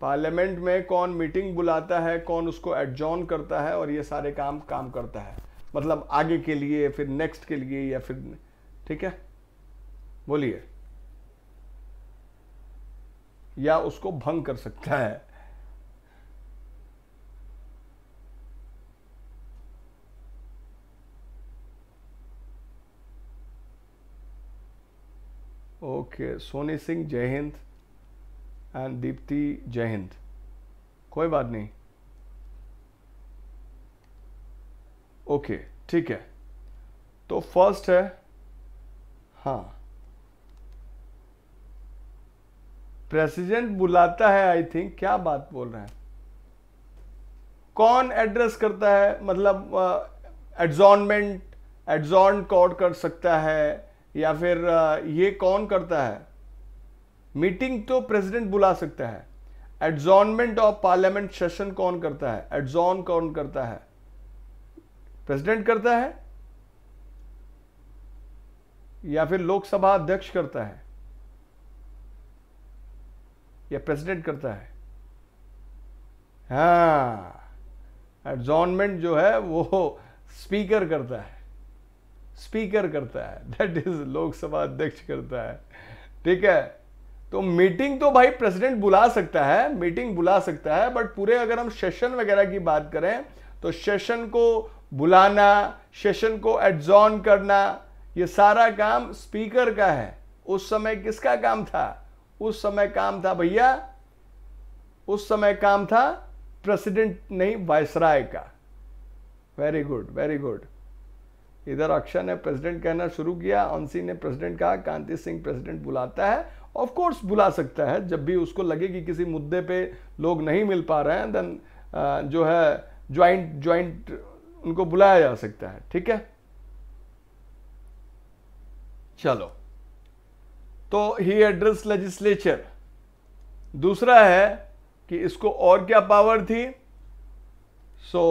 Speaker 1: पार्लियामेंट में कौन मीटिंग बुलाता है कौन उसको एडजॉन करता है और ये सारे काम काम करता है मतलब आगे के लिए फिर नेक्स्ट के लिए या फिर ठीक है बोलिए या उसको भंग कर सकता है ओके सोनी सिंह जय हिंद एंड दीप्ति जय हिंद कोई बात नहीं ओके okay, ठीक है तो फर्स्ट है हाँ प्रेसिडेंट बुलाता है आई थिंक क्या बात बोल रहे हैं कौन एड्रेस करता है मतलब एडजॉनमेंट एडजॉन कॉर्ड कर सकता है या फिर ये कौन करता है मीटिंग तो प्रेसिडेंट बुला सकता है एडजॉनमेंट ऑफ पार्लियामेंट सेशन कौन करता है एडजॉन कौन करता है प्रेसिडेंट करता है या फिर लोकसभा अध्यक्ष करता है या प्रेसिडेंट करता है हाँ एडजॉनमेंट जो है वो स्पीकर करता है स्पीकर करता है दैट इज लोकसभा अध्यक्ष करता है ठीक है तो मीटिंग तो भाई प्रेसिडेंट बुला सकता है मीटिंग बुला सकता है बट पूरे अगर हम सेशन वगैरह की बात करें तो सेशन को बुलाना सेशन को एडजॉन करना ये सारा काम स्पीकर का है उस समय किसका काम था उस समय काम था भैया उस समय काम था प्रेसिडेंट नहीं वायसराय का वेरी गुड वेरी गुड इधर अक्षय ने प्रेसिडेंट कहना शुरू किया अंशी ने प्रेसिडेंट कहा कांति सिंह प्रेसिडेंट बुलाता है ऑफ कोर्स बुला सकता है जब भी उसको लगे कि किसी मुद्दे पे लोग नहीं मिल पा रहे हैं देन जो है ज्वाइंट ज्वाइंट उनको बुलाया जा सकता है ठीक है चलो तो ही एड्रेस लेजिस्लेचर दूसरा है कि इसको और क्या पावर थी so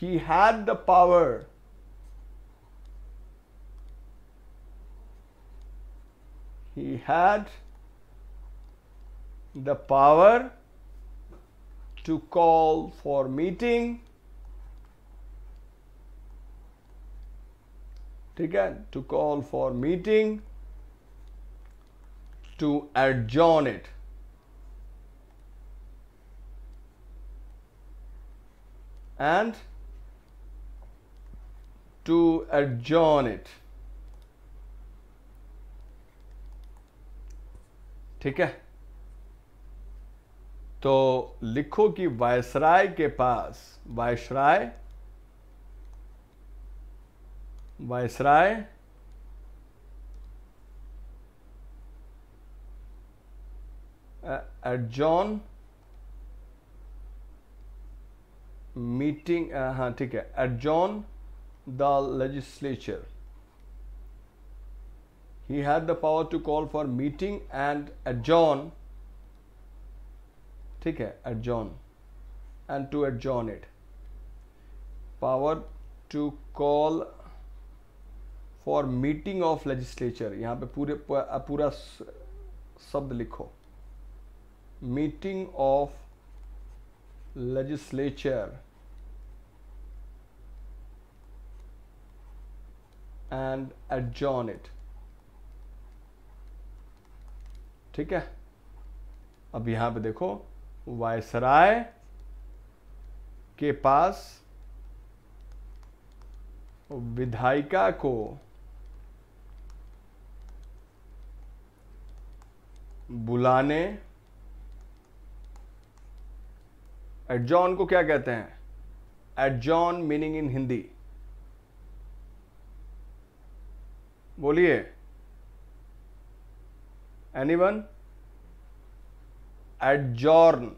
Speaker 1: he had the power he had the power to call for meeting again to call for meeting to adjourn it and to adjourn it ठीक है तो लिखो कि वायसराय के पास viceroy viceroy at joint meeting हाँ ठीक है at joint the legislature he had the power to call for meeting and adjourn ठीक है adjourn and to adjourn it power to call for meeting of legislature यहां पे पूरे पूरा शब्द लिखो meeting of legislature and adjourn it ठीक है अब यहां पे देखो वायसराय के पास विधायिका को बुलाने एडजॉन को क्या कहते हैं एडजॉन मीनिंग इन हिंदी बोलिए anyone adjourn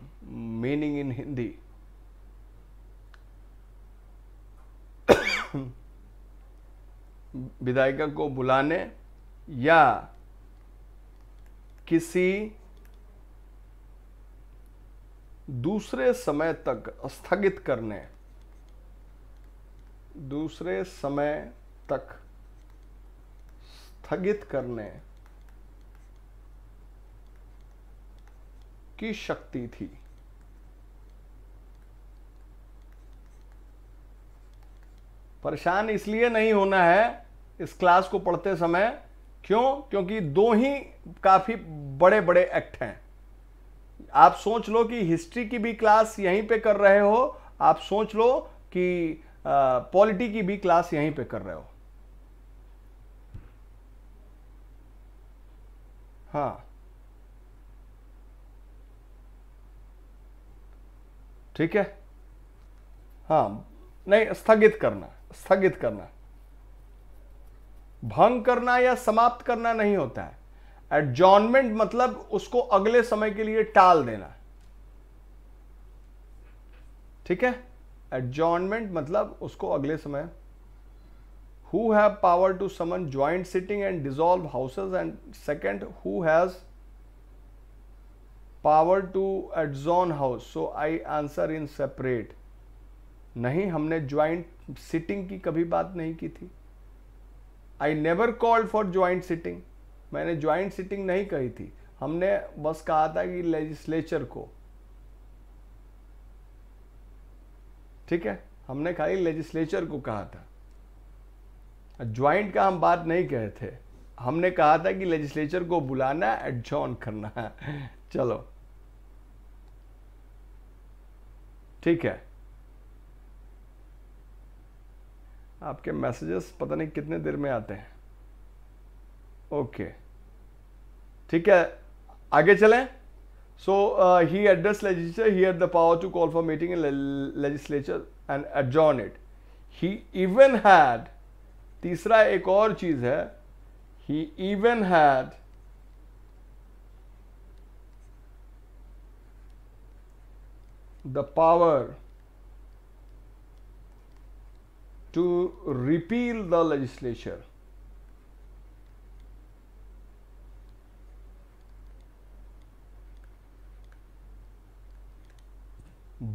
Speaker 1: meaning in hindi विधायिका को बुलाने या किसी दूसरे समय तक स्थगित करने दूसरे समय तक स्थगित करने की शक्ति थी परेशान इसलिए नहीं होना है इस क्लास को पढ़ते समय क्यों क्योंकि दो ही काफ़ी बड़े बड़े एक्ट हैं आप सोच लो कि हिस्ट्री की भी क्लास यहीं पे कर रहे हो आप सोच लो कि पॉलिटी की भी क्लास यहीं पे कर रहे हो हाँ ठीक है हाँ नहीं स्थगित करना स्थगित करना भंग करना या समाप्त करना नहीं होता है एडजॉनमेंट मतलब उसको अगले समय के लिए टाल देना ठीक है एडजॉनमेंट मतलब उसको अगले समय who have power to summon joint sitting and dissolve houses and second who has power to join house so I answer in separate नहीं हमने ज्वाइंट सिटिंग की कभी बात नहीं की थी I never called for joint sitting मैंने joint sitting नहीं कही थी हमने बस कहा था कि लेजिस्लेचर को ठीक है हमने खाली लेजिस्लेचर को कहा था ज्वाइंट का हम बात नहीं कहे थे हमने कहा था कि लेजिस्लेचर को बुलाना एडजॉन करना चलो ठीक है आपके मैसेजेस पता नहीं कितने देर में आते हैं ओके ठीक है आगे चलें so he address legislature he had the power to call for meeting in legislature and adjourn it he even had तीसरा एक और चीज है he even had the power to repeal the legislature.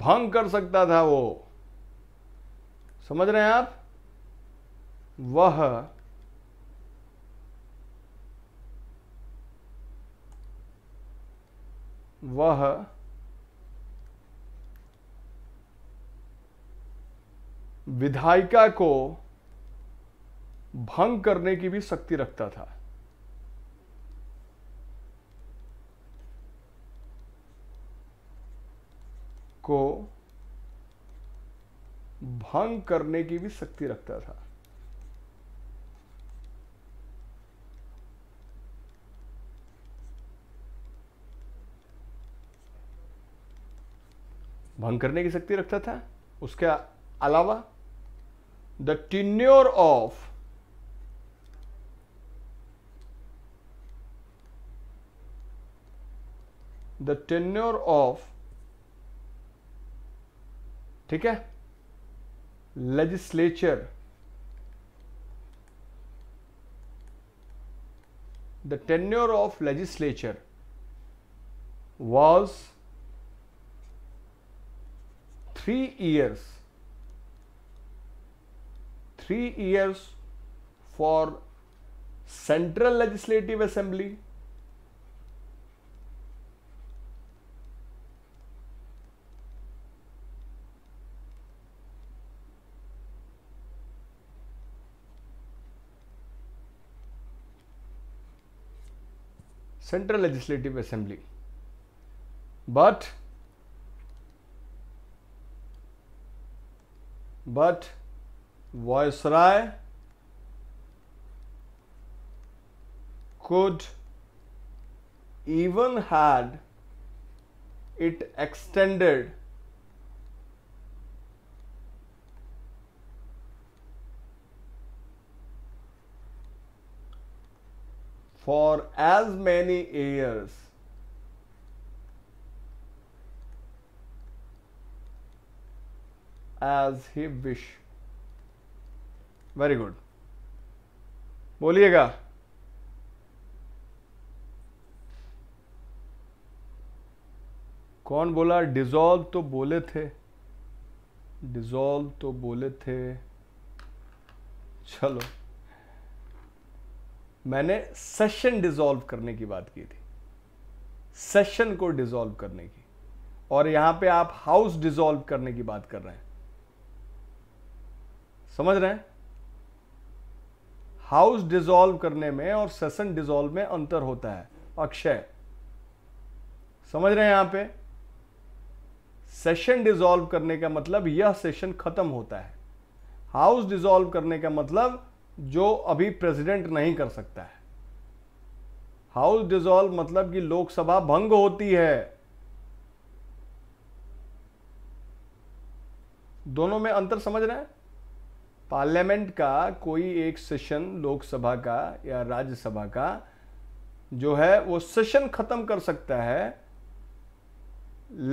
Speaker 1: भंग कर सकता था वो समझ रहे हैं आप वह वह विधायिका को भंग करने की भी शक्ति रखता था को भंग करने की भी शक्ति रखता था भंग करने की शक्ति रखता था उसके अलावा the tenure of the tenure of ठीक है legislature the tenure of legislature was 3 years three years for Central Legislative Assembly, Central Legislative Assembly. But but Viceroy could even had it extended for as many years as he wished. Very good बोलिएगा कौन बोला dissolve तो बोले थे dissolve तो बोले थे चलो मैंने सेशन डिजॉल्व करने की बात की थी सेशन को डिजॉल्व करने की और यहां पे आप हाउस डिजॉल्व करने की बात कर रहे हैं समझ रहे हैं हाउस डिजोल्व करने में और सेशन डिजोल्व में अंतर होता है अक्षय समझ रहे हैं यहां पे सेशन डिजोल्व करने का मतलब यह सेशन खत्म होता है हाउस डिजोल्व करने का मतलब जो अभी प्रेसिडेंट नहीं कर सकता है हाउस डिजोल्व मतलब कि लोकसभा भंग होती है दोनों में अंतर समझ रहे हैं पार्लियामेंट का कोई एक सेशन लोकसभा का या राज्यसभा का जो है वो सेशन ख़त्म कर सकता है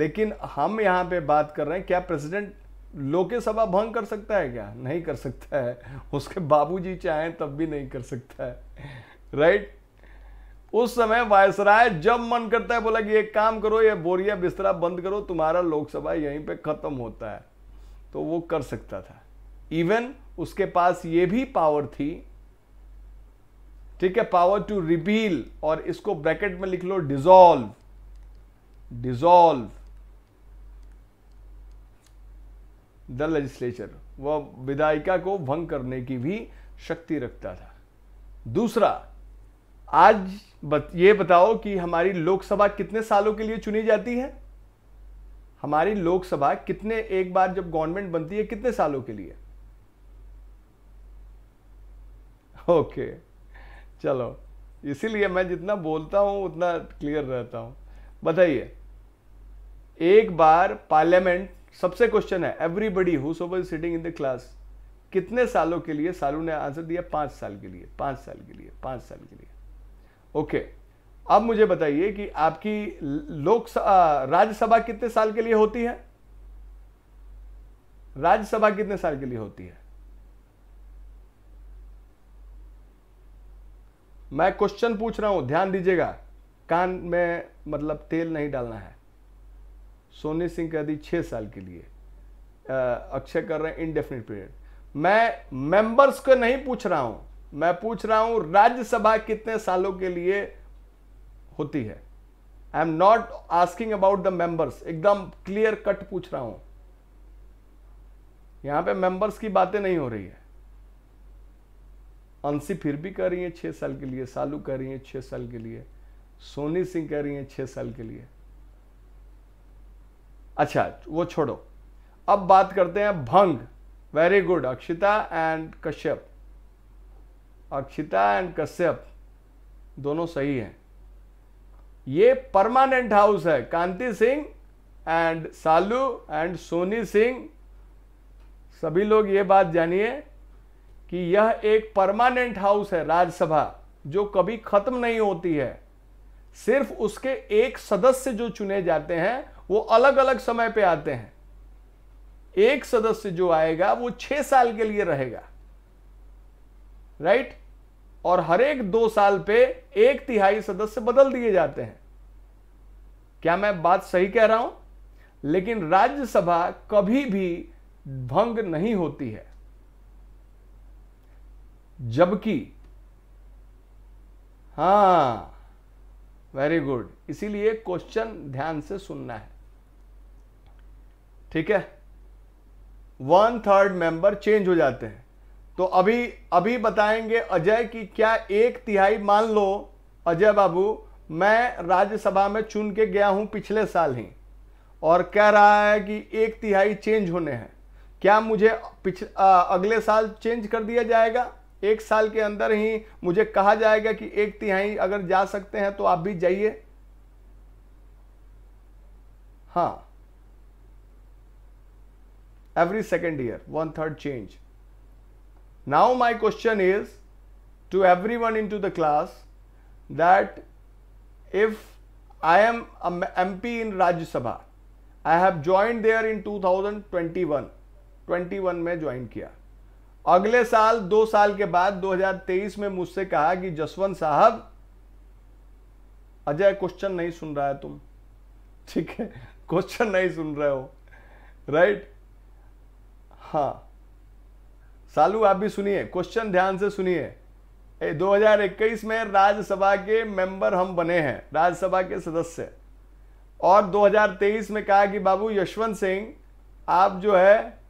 Speaker 1: लेकिन हम यहां पे बात कर रहे हैं क्या प्रेसिडेंट लोकसभा भंग कर सकता है क्या नहीं कर सकता है उसके बाबूजी चाहें तब भी नहीं कर सकता है राइट उस समय वायसराय जब मन करता है बोला कि एक काम करो ये बोरिया बिस्तरा बंद करो तुम्हारा लोकसभा यहीं पे ख़त्म होता है तो वो कर सकता था इवन उसके पास ये भी पावर थी ठीक है पावर टू रिपील और इसको ब्रैकेट में लिख लो डिजोल्व डिजोल्व द लेजिस्लेचर वह विधायिका को भंग करने की भी शक्ति रखता था दूसरा आज बत, ये बताओ कि हमारी लोकसभा कितने सालों के लिए चुनी जाती है हमारी लोकसभा कितने एक बार जब गवर्नमेंट बनती है कितने सालों के लिए ओके चलो इसीलिए मैं जितना बोलता हूँ उतना क्लियर रहता हूँ बताइए एक बार पार्लियामेंट सबसे क्वेश्चन है everybody who sitting in the class कितने सालों के लिए सालू ने आंसर दिया पांच साल के लिए पांच साल के लिए पांच साल के लिए ओके okay. अब मुझे बताइए कि आपकी लोकसभा राज्यसभा कितने साल के लिए होती है राज्यसभा कितने साल के लिए होती है मैं क्वेश्चन पूछ रहा हूं ध्यान दीजिएगा कान में मतलब तेल नहीं डालना है सोनी सिंह कह दी छह साल के लिए अक्षय कर रहे हैं इनडेफिनेट पीरियड मैं मेंबर्स को नहीं पूछ रहा हूं मैं पूछ रहा हूं राज्यसभा कितने सालों के लिए होती है I am not asking about the members एकदम क्लियर कट पूछ रहा हूं यहां पे मेंबर्स की बातें नहीं हो रही है अंशी फिर भी कह रही हैं छः साल के लिए सालू कह रही हैं छः साल के लिए सोनी सिंह कह रही हैं छः साल के लिए अच्छा वो छोड़ो अब बात करते हैं भंग very good Akshita and Kashyap Akshita and Kashyap दोनों सही हैं ये परमानेंट हाउस है कांति सिंह एंड सालू एंड सोनी सिंह सभी लोग ये बात जानिए कि यह एक परमानेंट हाउस है राज्यसभा जो कभी खत्म नहीं होती है सिर्फ उसके एक सदस्य जो चुने जाते हैं वो अलग अलग समय पे आते हैं एक सदस्य जो आएगा वो छह साल के लिए रहेगा राइट और हर एक दो साल पे एक तिहाई सदस्य बदल दिए जाते हैं क्या मैं बात सही कह रहा हूं लेकिन राज्यसभा कभी भी भंग नहीं होती है जबकि हा वेरी गुड इसीलिए क्वेश्चन ध्यान से सुनना है ठीक है वन थर्ड मेंबर चेंज हो जाते हैं तो अभी अभी बताएंगे अजय कि क्या एक तिहाई मान लो अजय बाबू मैं राज्यसभा में चुन के गया हूं पिछले साल ही और कह रहा है कि एक तिहाई चेंज होने हैं क्या मुझे पिछ अगले साल चेंज कर दिया जाएगा एक साल के अंदर ही मुझे कहा जाएगा कि एक तिहाई अगर जा सकते हैं तो आप भी जाइए हां every second year one third change now my question is to every one in to the class that if I am M P in Rajya Sabha I have join there in two thousand twenty one twenty one में join किया अगले साल दो साल के बाद 2023 में मुझसे कहा कि जसवंत साहब अजय क्वेश्चन नहीं सुन रहा है तुम ठीक है क्वेश्चन नहीं सुन रहे हो राइट हाँ सालू आप भी सुनिए क्वेश्चन ध्यान से सुनिए 2021 में राज्यसभा के मेंबर हम बने हैं राज्यसभा के सदस्य और 2023 में कहा कि बाबू यशवंत सिंह आप जो है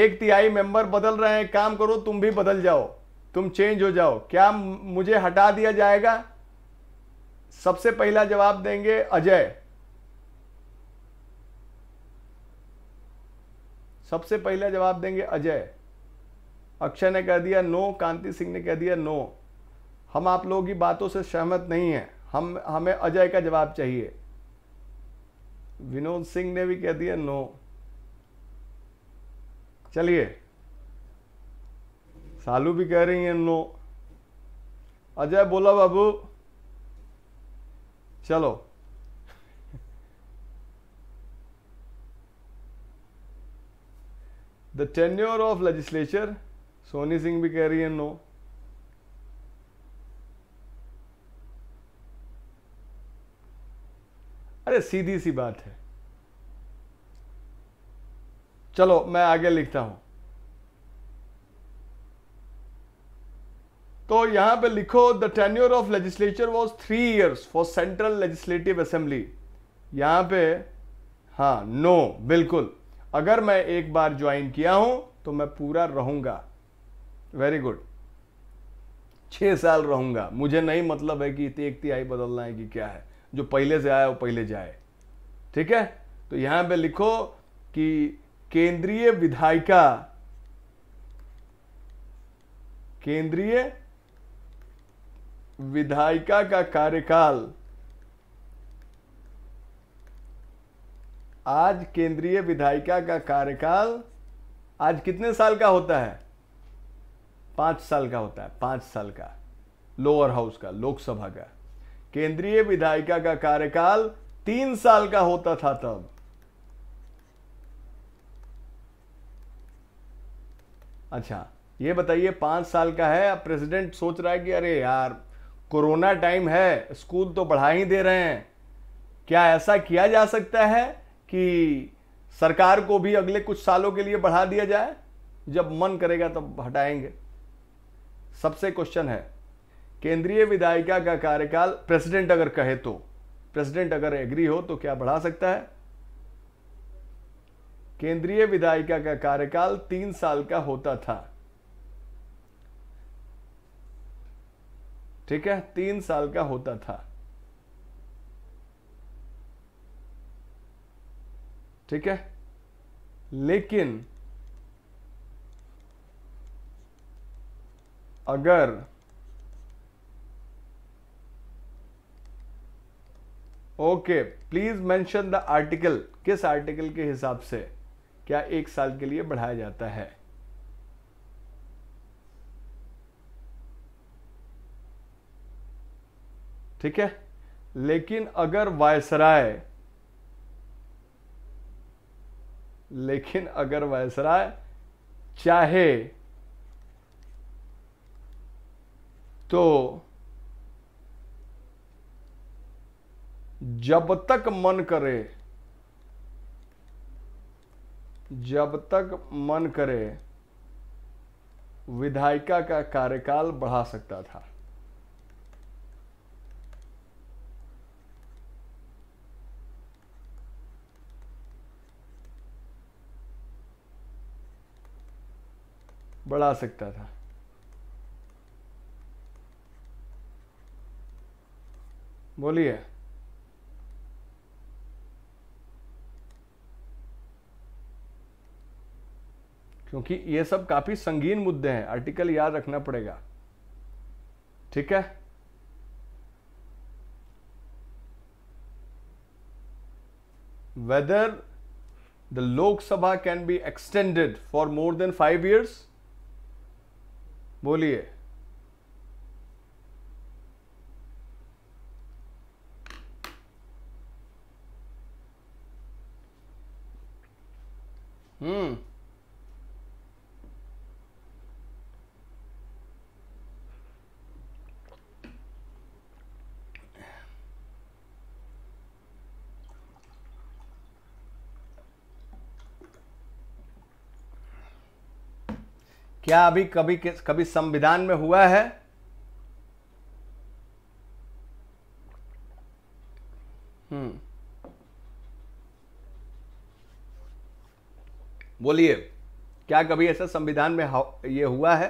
Speaker 1: एक तिहाई मेंबर बदल रहे हैं काम करो तुम भी बदल जाओ तुम चेंज हो जाओ क्या मुझे हटा दिया जाएगा सबसे पहला जवाब देंगे अजय सबसे पहला जवाब देंगे अजय अक्षय ने कह दिया नो कांति सिंह ने कह दिया नो हम आप लोगों की बातों से सहमत नहीं है हम हमें अजय का जवाब चाहिए विनोद सिंह ने भी कह दिया नो चलिए सालू भी कह रही हैं नो अजय बोला बाबू चलो the tenure of legislature Soni Singh भी कह रही है नो अरे सीधी सी बात है चलो मैं आगे लिखता हूं तो यहां पे लिखो the tenure of legislature was three years for central legislative assembly यहां पे हाँ नो बिल्कुल अगर मैं एक बार ज्वाइन किया हूं तो मैं पूरा रहूंगा वेरी गुड छह साल रहूंगा मुझे नहीं मतलब है कि एक तिहाई बदलना है कि क्या है जो पहले से आया वो पहले जाए ठीक है तो यहां पे लिखो कि केंद्रीय विधायिका केंद्रीय विधायिका का कार्यकाल आज केंद्रीय विधायिका का कार्यकाल आज कितने साल का होता है पांच साल का होता है पांच साल का लोअर हाउस का लोकसभा का केंद्रीय विधायिका का कार्यकाल तीन साल का होता था तब अच्छा ये बताइए पाँच साल का है अब प्रेसिडेंट सोच रहा है कि अरे यार कोरोना टाइम है स्कूल तो बढ़ा ही दे रहे हैं क्या ऐसा किया जा सकता है कि सरकार को भी अगले कुछ सालों के लिए बढ़ा दिया जाए जब मन करेगा तब तो हटाएंगे सबसे क्वेश्चन है केंद्रीय विधायिका का कार्यकाल प्रेसिडेंट अगर कहे तो प्रेसिडेंट अगर एग्री हो तो क्या बढ़ा सकता है केंद्रीय विधायिका का कार्यकाल तीन साल का होता था ठीक है तीन साल का होता था ठीक है लेकिन अगर okay please mention the article किस आर्टिकल के हिसाब से क्या एक साल के लिए बढ़ाया जाता है ठीक है लेकिन अगर वायसराय लेकिन अगर वायसराय चाहे तो जब तक मन करे जब तक मन करे विधायिका का कार्यकाल बढ़ा सकता था बढ़ा सकता था बोलिए क्योंकि ये सब काफी संगीन मुद्दे हैं आर्टिकल याद रखना पड़ेगा ठीक है whether the Lok Sabha can be extended for more than five years बोलिए हम्म hmm. क्या अभी कभी कभी संविधान में हुआ है हम्म। बोलिए क्या कभी ऐसा संविधान में यह हुआ है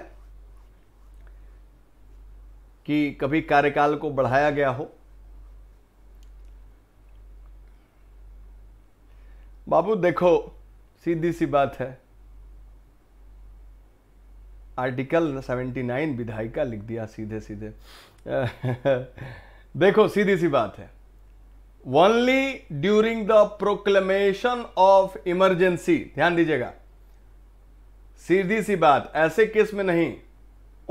Speaker 1: कि कभी कार्यकाल को बढ़ाया गया हो बाबू देखो सीधी सी बात है आर्टिकल 79 विधायिका लिख दिया सीधे सीधे देखो सीधी सी बात है only during the proclamation of emergency ध्यान दीजिएगा सीधी सी बात ऐसे केस में नहीं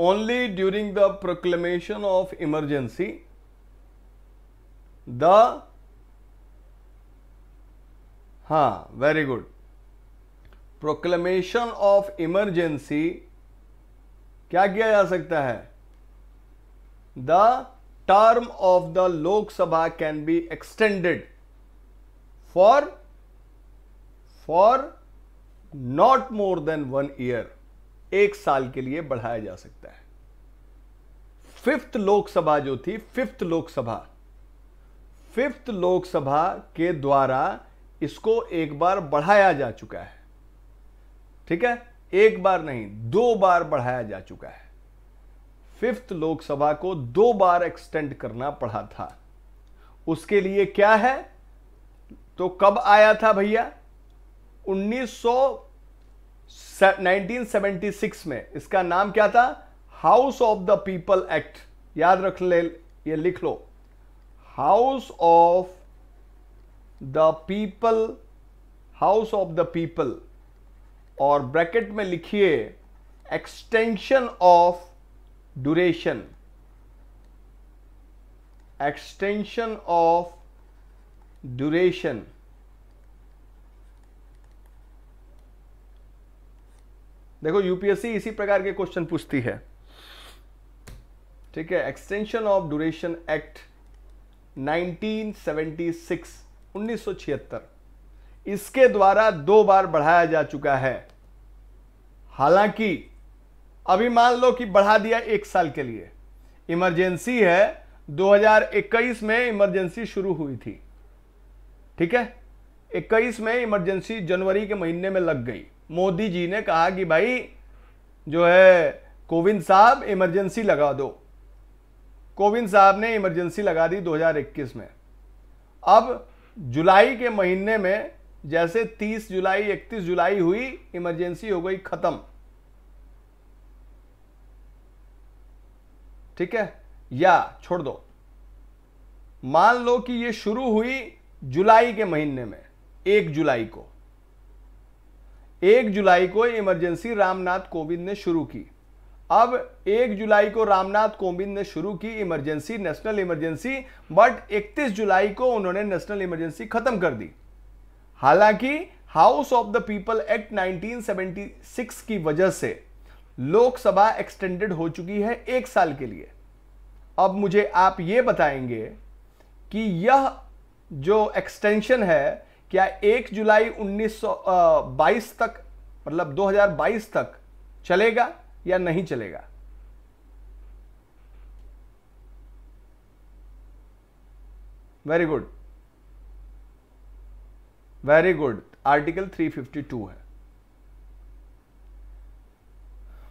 Speaker 1: only during the proclamation of emergency the हा very good proclamation of emergency क्या किया जा सकता है the term of the Lok Sabha can be extended for for not more than one year एक साल के लिए बढ़ाया जा सकता है फिफ्थ लोकसभा जो थी फिफ्थ लोकसभा फिफ्थ लोकसभा के द्वारा इसको एक बार बढ़ाया जा चुका है ठीक है एक बार नहीं दो बार बढ़ाया जा चुका है फिफ्थ लोकसभा को दो बार एक्सटेंड करना पड़ा था उसके लिए क्या है तो कब आया था भैया 1976 में इसका नाम क्या था house of the people act याद रख ले ये लिख लो house of the people house of the people और ब्रैकेट में लिखिए extension of duration extension of duration देखो यूपीएससी इसी प्रकार के क्वेश्चन पूछती है ठीक है एक्सटेंशन ऑफ ड्यूरेशन एक्ट 1976 1976 इसके द्वारा दो बार बढ़ाया जा चुका है हालांकि अभी मान लो कि बढ़ा दिया एक साल के लिए इमरजेंसी है 2021 में इमरजेंसी शुरू हुई थी ठीक है 21 में इमरजेंसी जनवरी के महीने में लग गई मोदी जी ने कहा कि भाई जो है कोविंद साहब इमरजेंसी लगा दो कोविंद साहब ने इमरजेंसी लगा दी 2021 में अब जुलाई के महीने में जैसे 30 जुलाई 31 जुलाई हुई इमरजेंसी हो गई खत्म ठीक है या छोड़ दो मान लो कि ये शुरू हुई जुलाई के महीने में एक जुलाई को एक जुलाई को इमरजेंसी रामनाथ कोविंद ने शुरू की अब एक जुलाई को रामनाथ कोविंद ने शुरू की इमरजेंसी नेशनल इमरजेंसी बट 31 जुलाई को उन्होंने नेशनल इमरजेंसी खत्म कर दी हालांकि house of the people act 1976 की वजह से लोकसभा एक्सटेंडेड हो चुकी है एक साल के लिए अब मुझे आप ये बताएंगे कि यह जो एक्सटेंशन है क्या 1 जुलाई 1922 तक मतलब 2022 तक चलेगा या नहीं चलेगा very good very good article 352 है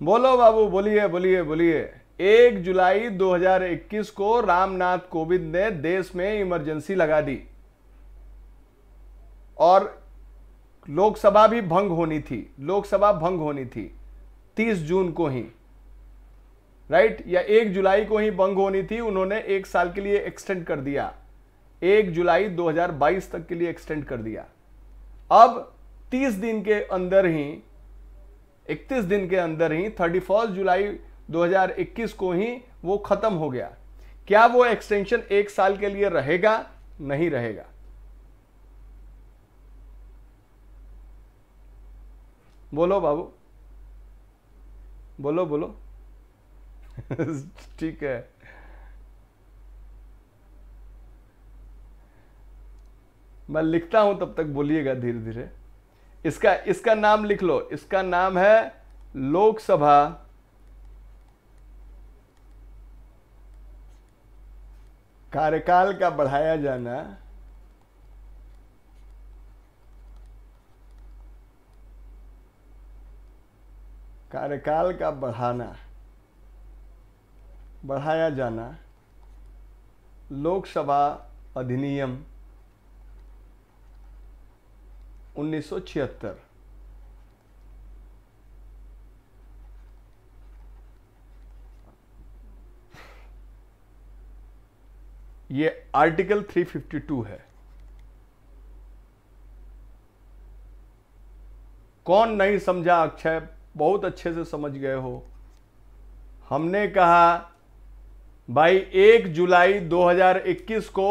Speaker 1: बोलो बाबू बोलिए बोलिए बोलिए एक जुलाई 2021 को रामनाथ कोविंद ने देश में इमरजेंसी लगा दी और लोकसभा भी भंग होनी थी लोकसभा भंग होनी थी 30 जून को ही राइट या एक जुलाई को ही भंग होनी थी उन्होंने एक साल के लिए एक्सटेंड कर दिया एक जुलाई 2022 तक के लिए एक्सटेंड कर दिया अब 30 दिन के अंदर ही 31 दिन के अंदर ही 31 जुलाई 2021 को ही वो खत्म हो गया क्या वो एक्सटेंशन एक साल के लिए रहेगा नहीं रहेगा बोलो बाबू बोलो बोलो ठीक है मैं लिखता हूं तब तक बोलिएगा धीरे धीरे इसका इसका नाम लिख लो इसका नाम है लोकसभा कार्यकाल का बढ़ाया जाना कार्यकाल का बढ़ाना बढ़ाया जाना लोकसभा अधिनियम 1976 ये आर्टिकल 352 है कौन नहीं समझा अक्षय बहुत अच्छे से समझ गए हो हमने कहा भाई एक जुलाई 2021 को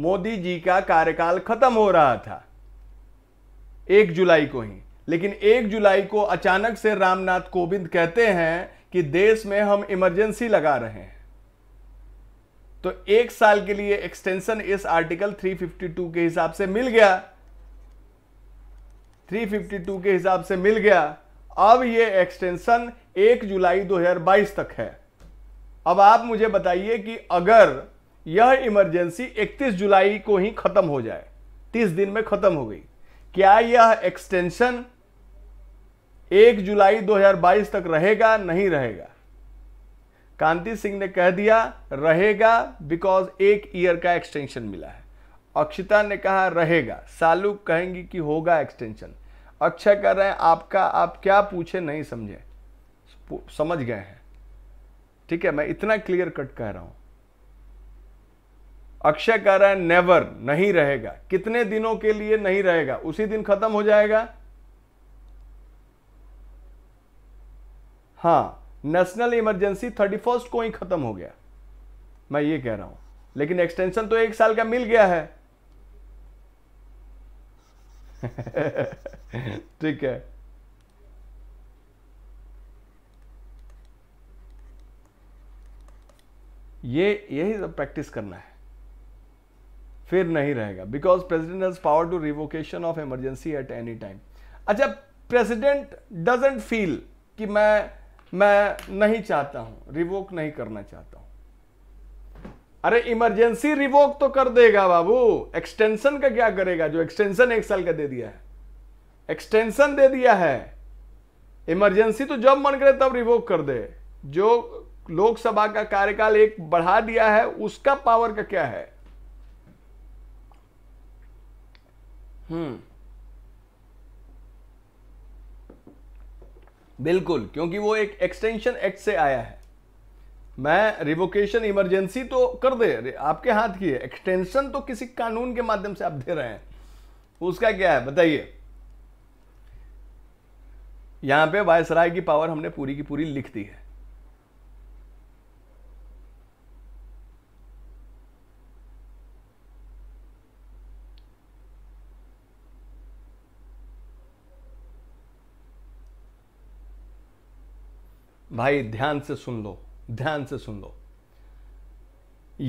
Speaker 1: मोदी जी का कार्यकाल खत्म हो रहा था एक जुलाई को ही लेकिन एक जुलाई को अचानक से रामनाथ कोविंद कहते हैं कि देश में हम इमरजेंसी लगा रहे हैं तो एक साल के लिए एक्सटेंशन इस आर्टिकल 352 के हिसाब से मिल गया 352 के हिसाब से मिल गया अब यह एक्सटेंशन 1 जुलाई 2022 तक है अब आप मुझे बताइए कि अगर यह इमरजेंसी 31 जुलाई को ही खत्म हो जाए 30 दिन में खत्म हो गई क्या यह एक्सटेंशन एक जुलाई 2022 तक रहेगा नहीं रहेगा कांति सिंह ने कह दिया रहेगा बिकॉज एक ईयर का एक्सटेंशन मिला है अक्षिता ने कहा रहेगा सालू कहेंगी कि होगा एक्सटेंशन अक्षय कह रहे हैं आपका आप क्या पूछे नहीं समझे समझ गए हैं ठीक है मैं इतना क्लियर कट कह रहा हूं अक्षय कह रहा है नेवर नहीं रहेगा कितने दिनों के लिए नहीं रहेगा उसी दिन खत्म हो जाएगा हाँ नेशनल इमरजेंसी थर्टी फर्स्ट को ही खत्म हो गया मैं ये कह रहा हूं लेकिन एक्सटेंशन तो एक साल का मिल गया है ठीक है ये यही सब प्रैक्टिस करना है फिर नहीं रहेगा because president has power to revocation of emergency at any time अच्छा प्रेसिडेंट डजेंट फील कि मैं मैं नहीं चाहता हूं रिवोक नहीं करना चाहता हूं अरे इमरजेंसी रिवोक तो कर देगा बाबू एक्सटेंशन का क्या करेगा जो एक्सटेंशन एक साल का दे दिया है एक्सटेंशन दे दिया है इमरजेंसी तो जब मन करे तब रिवोक कर दे जो लोकसभा का कार्यकाल एक बढ़ा दिया है उसका पावर का क्या है हम्म बिल्कुल क्योंकि वो एक एक्सटेंशन एक्ट से आया है मैं रिवोकेशन इमरजेंसी तो कर दे आपके हाथ की है एक्सटेंशन तो किसी कानून के माध्यम से आप दे रहे हैं उसका क्या है बताइए यहां पे वायसराय की पावर हमने पूरी की पूरी लिख दी है भाई ध्यान से सुन लो ध्यान से सुन लो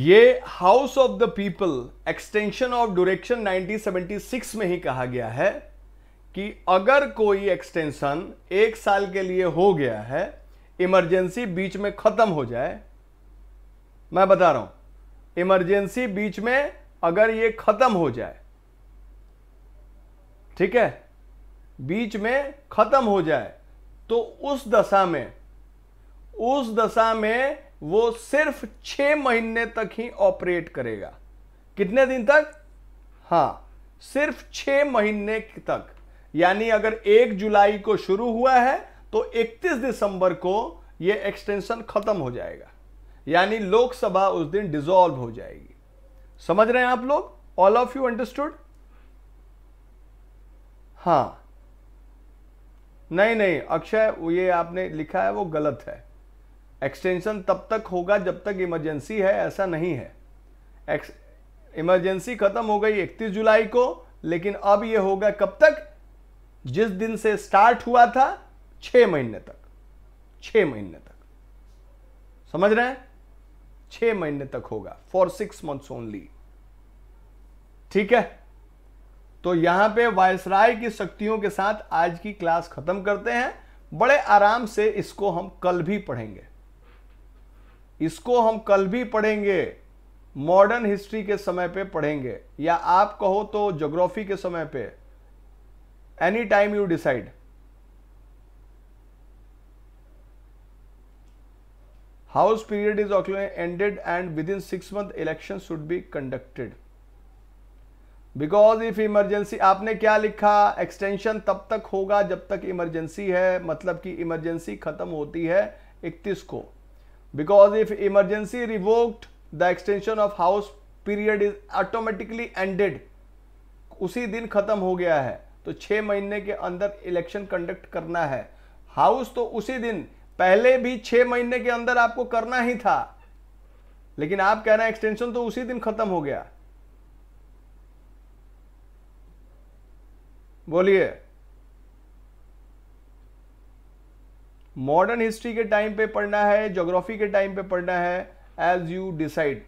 Speaker 1: ये house of the people extension of duration 1976 में ही कहा गया है कि अगर कोई एक्सटेंशन एक साल के लिए हो गया है इमरजेंसी बीच में खत्म हो जाए मैं बता रहा हूं इमरजेंसी बीच में अगर ये खत्म हो जाए ठीक है बीच में खत्म हो जाए तो उस दशा में उस दशा में वो सिर्फ छ महीने तक ही ऑपरेट करेगा कितने दिन तक हाँ सिर्फ छह महीने तक यानी अगर एक जुलाई को शुरू हुआ है तो 31 दिसंबर को ये एक्सटेंशन खत्म हो जाएगा यानी लोकसभा उस दिन डिजॉल्व हो जाएगी समझ रहे हैं आप लोग ऑल ऑफ यू अंडरस्टूड हाँ नहीं नहीं अक्षय ये आपने लिखा है वो गलत है एक्सटेंशन तब तक होगा जब तक इमरजेंसी है ऐसा नहीं है एक्स इमरजेंसी खत्म हो गई 31 जुलाई को लेकिन अब यह होगा कब तक जिस दिन से स्टार्ट हुआ था छ महीने तक छ महीने तक समझ रहे हैं छ महीने तक होगा फॉर सिक्स मंथ्स ओनली ठीक है तो यहां पे वायसराय की शक्तियों के साथ आज की क्लास खत्म करते हैं बड़े आराम से इसको हम कल भी पढ़ेंगे इसको हम कल भी पढ़ेंगे मॉडर्न हिस्ट्री के समय पे पढ़ेंगे या आप कहो तो जोग्राफी के समय पे any time you decide house is period ended and within six month election should be conducted because if emergency आपने क्या लिखा एक्सटेंशन तब तक होगा जब तक इमरजेंसी है मतलब कि इमरजेंसी खत्म होती है इकतीस को because if emergency revoked the extension of house period is automatically ended उसी दिन खत्म हो गया है तो छह महीने के अंदर इलेक्शन कंडक्ट करना है हाउस तो उसी दिन पहले भी छह महीने के अंदर आपको करना ही था लेकिन आप कह रहे हैं एक्सटेंशन तो उसी दिन खत्म हो गया बोलिए मॉडर्न हिस्ट्री के टाइम पे पढ़ना है जोग्राफी के टाइम पे पढ़ना है एज यू डिसाइड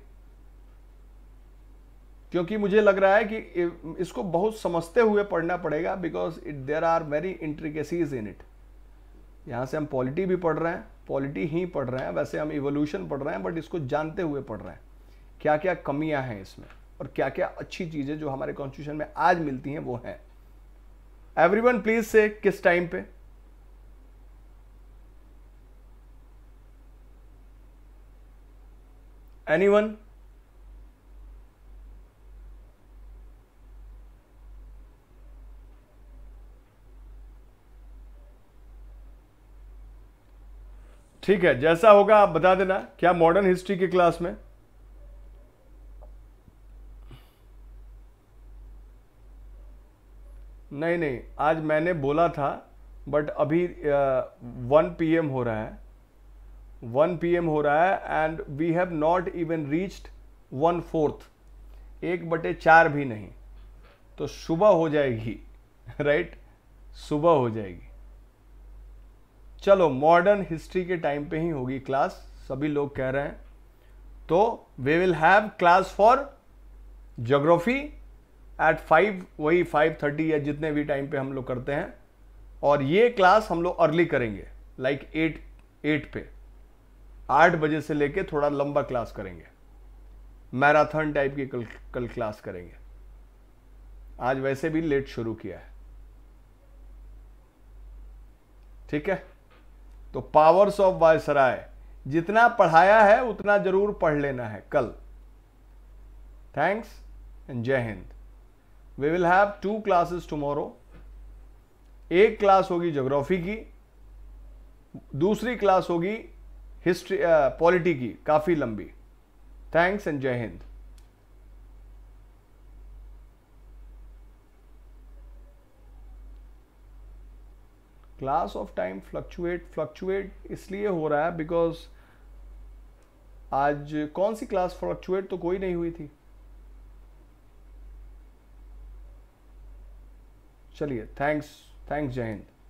Speaker 1: क्योंकि मुझे लग रहा है कि इसको बहुत समझते हुए पढ़ना पड़ेगा because it there are very intricacies in it यहाँ से हम पॉलिटी भी पढ़ रहे हैं पॉलिटी ही पढ़ रहे हैं वैसे हम इवोल्यूशन पढ़ रहे हैं बट इसको जानते हुए पढ़ रहे हैं क्या क्या कमियां हैं इसमें और क्या क्या अच्छी चीज़ें जो हमारे कॉन्स्टिट्यूशन में आज मिलती हैं वो हैं एवरी प्लीज से किस टाइम पे anyone ठीक है जैसा होगा आप बता देना क्या मॉडर्न हिस्ट्री की क्लास में नहीं नहीं आज मैंने बोला था बट अभी वन पीएम हो रहा है वन पी हो रहा है and we have not even reached one fourth एक बटे चार भी नहीं तो सुबह हो जाएगी राइट सुबह हो जाएगी चलो मॉडर्न हिस्ट्री के टाइम पे ही होगी क्लास सभी लोग कह रहे हैं तो we will have class for geography at five वही फाइव थर्टी या जितने भी टाइम पे हम लोग करते हैं और ये क्लास हम लोग अर्ली करेंगे लाइक एट एट पे आठ बजे से लेके थोड़ा लंबा क्लास करेंगे मैराथन टाइप की कल कल क्लास करेंगे आज वैसे भी लेट शुरू किया है ठीक है तो पावर्स ऑफ वायसराय जितना पढ़ाया है उतना जरूर पढ़ लेना है कल thanks and Jai Hind we will have two classes tomorrow एक क्लास होगी जोग्राफी की दूसरी क्लास होगी हिस्ट्री पॉलिटी uh, की काफ़ी लंबी thanks and Jai Hind class of time fluctuate fluctuate इसलिए हो रहा है बिकॉज आज कौन सी क्लास फ्लक्चुएट तो कोई नहीं हुई थी चलिए थैंक्स थैंक्स जय हिंद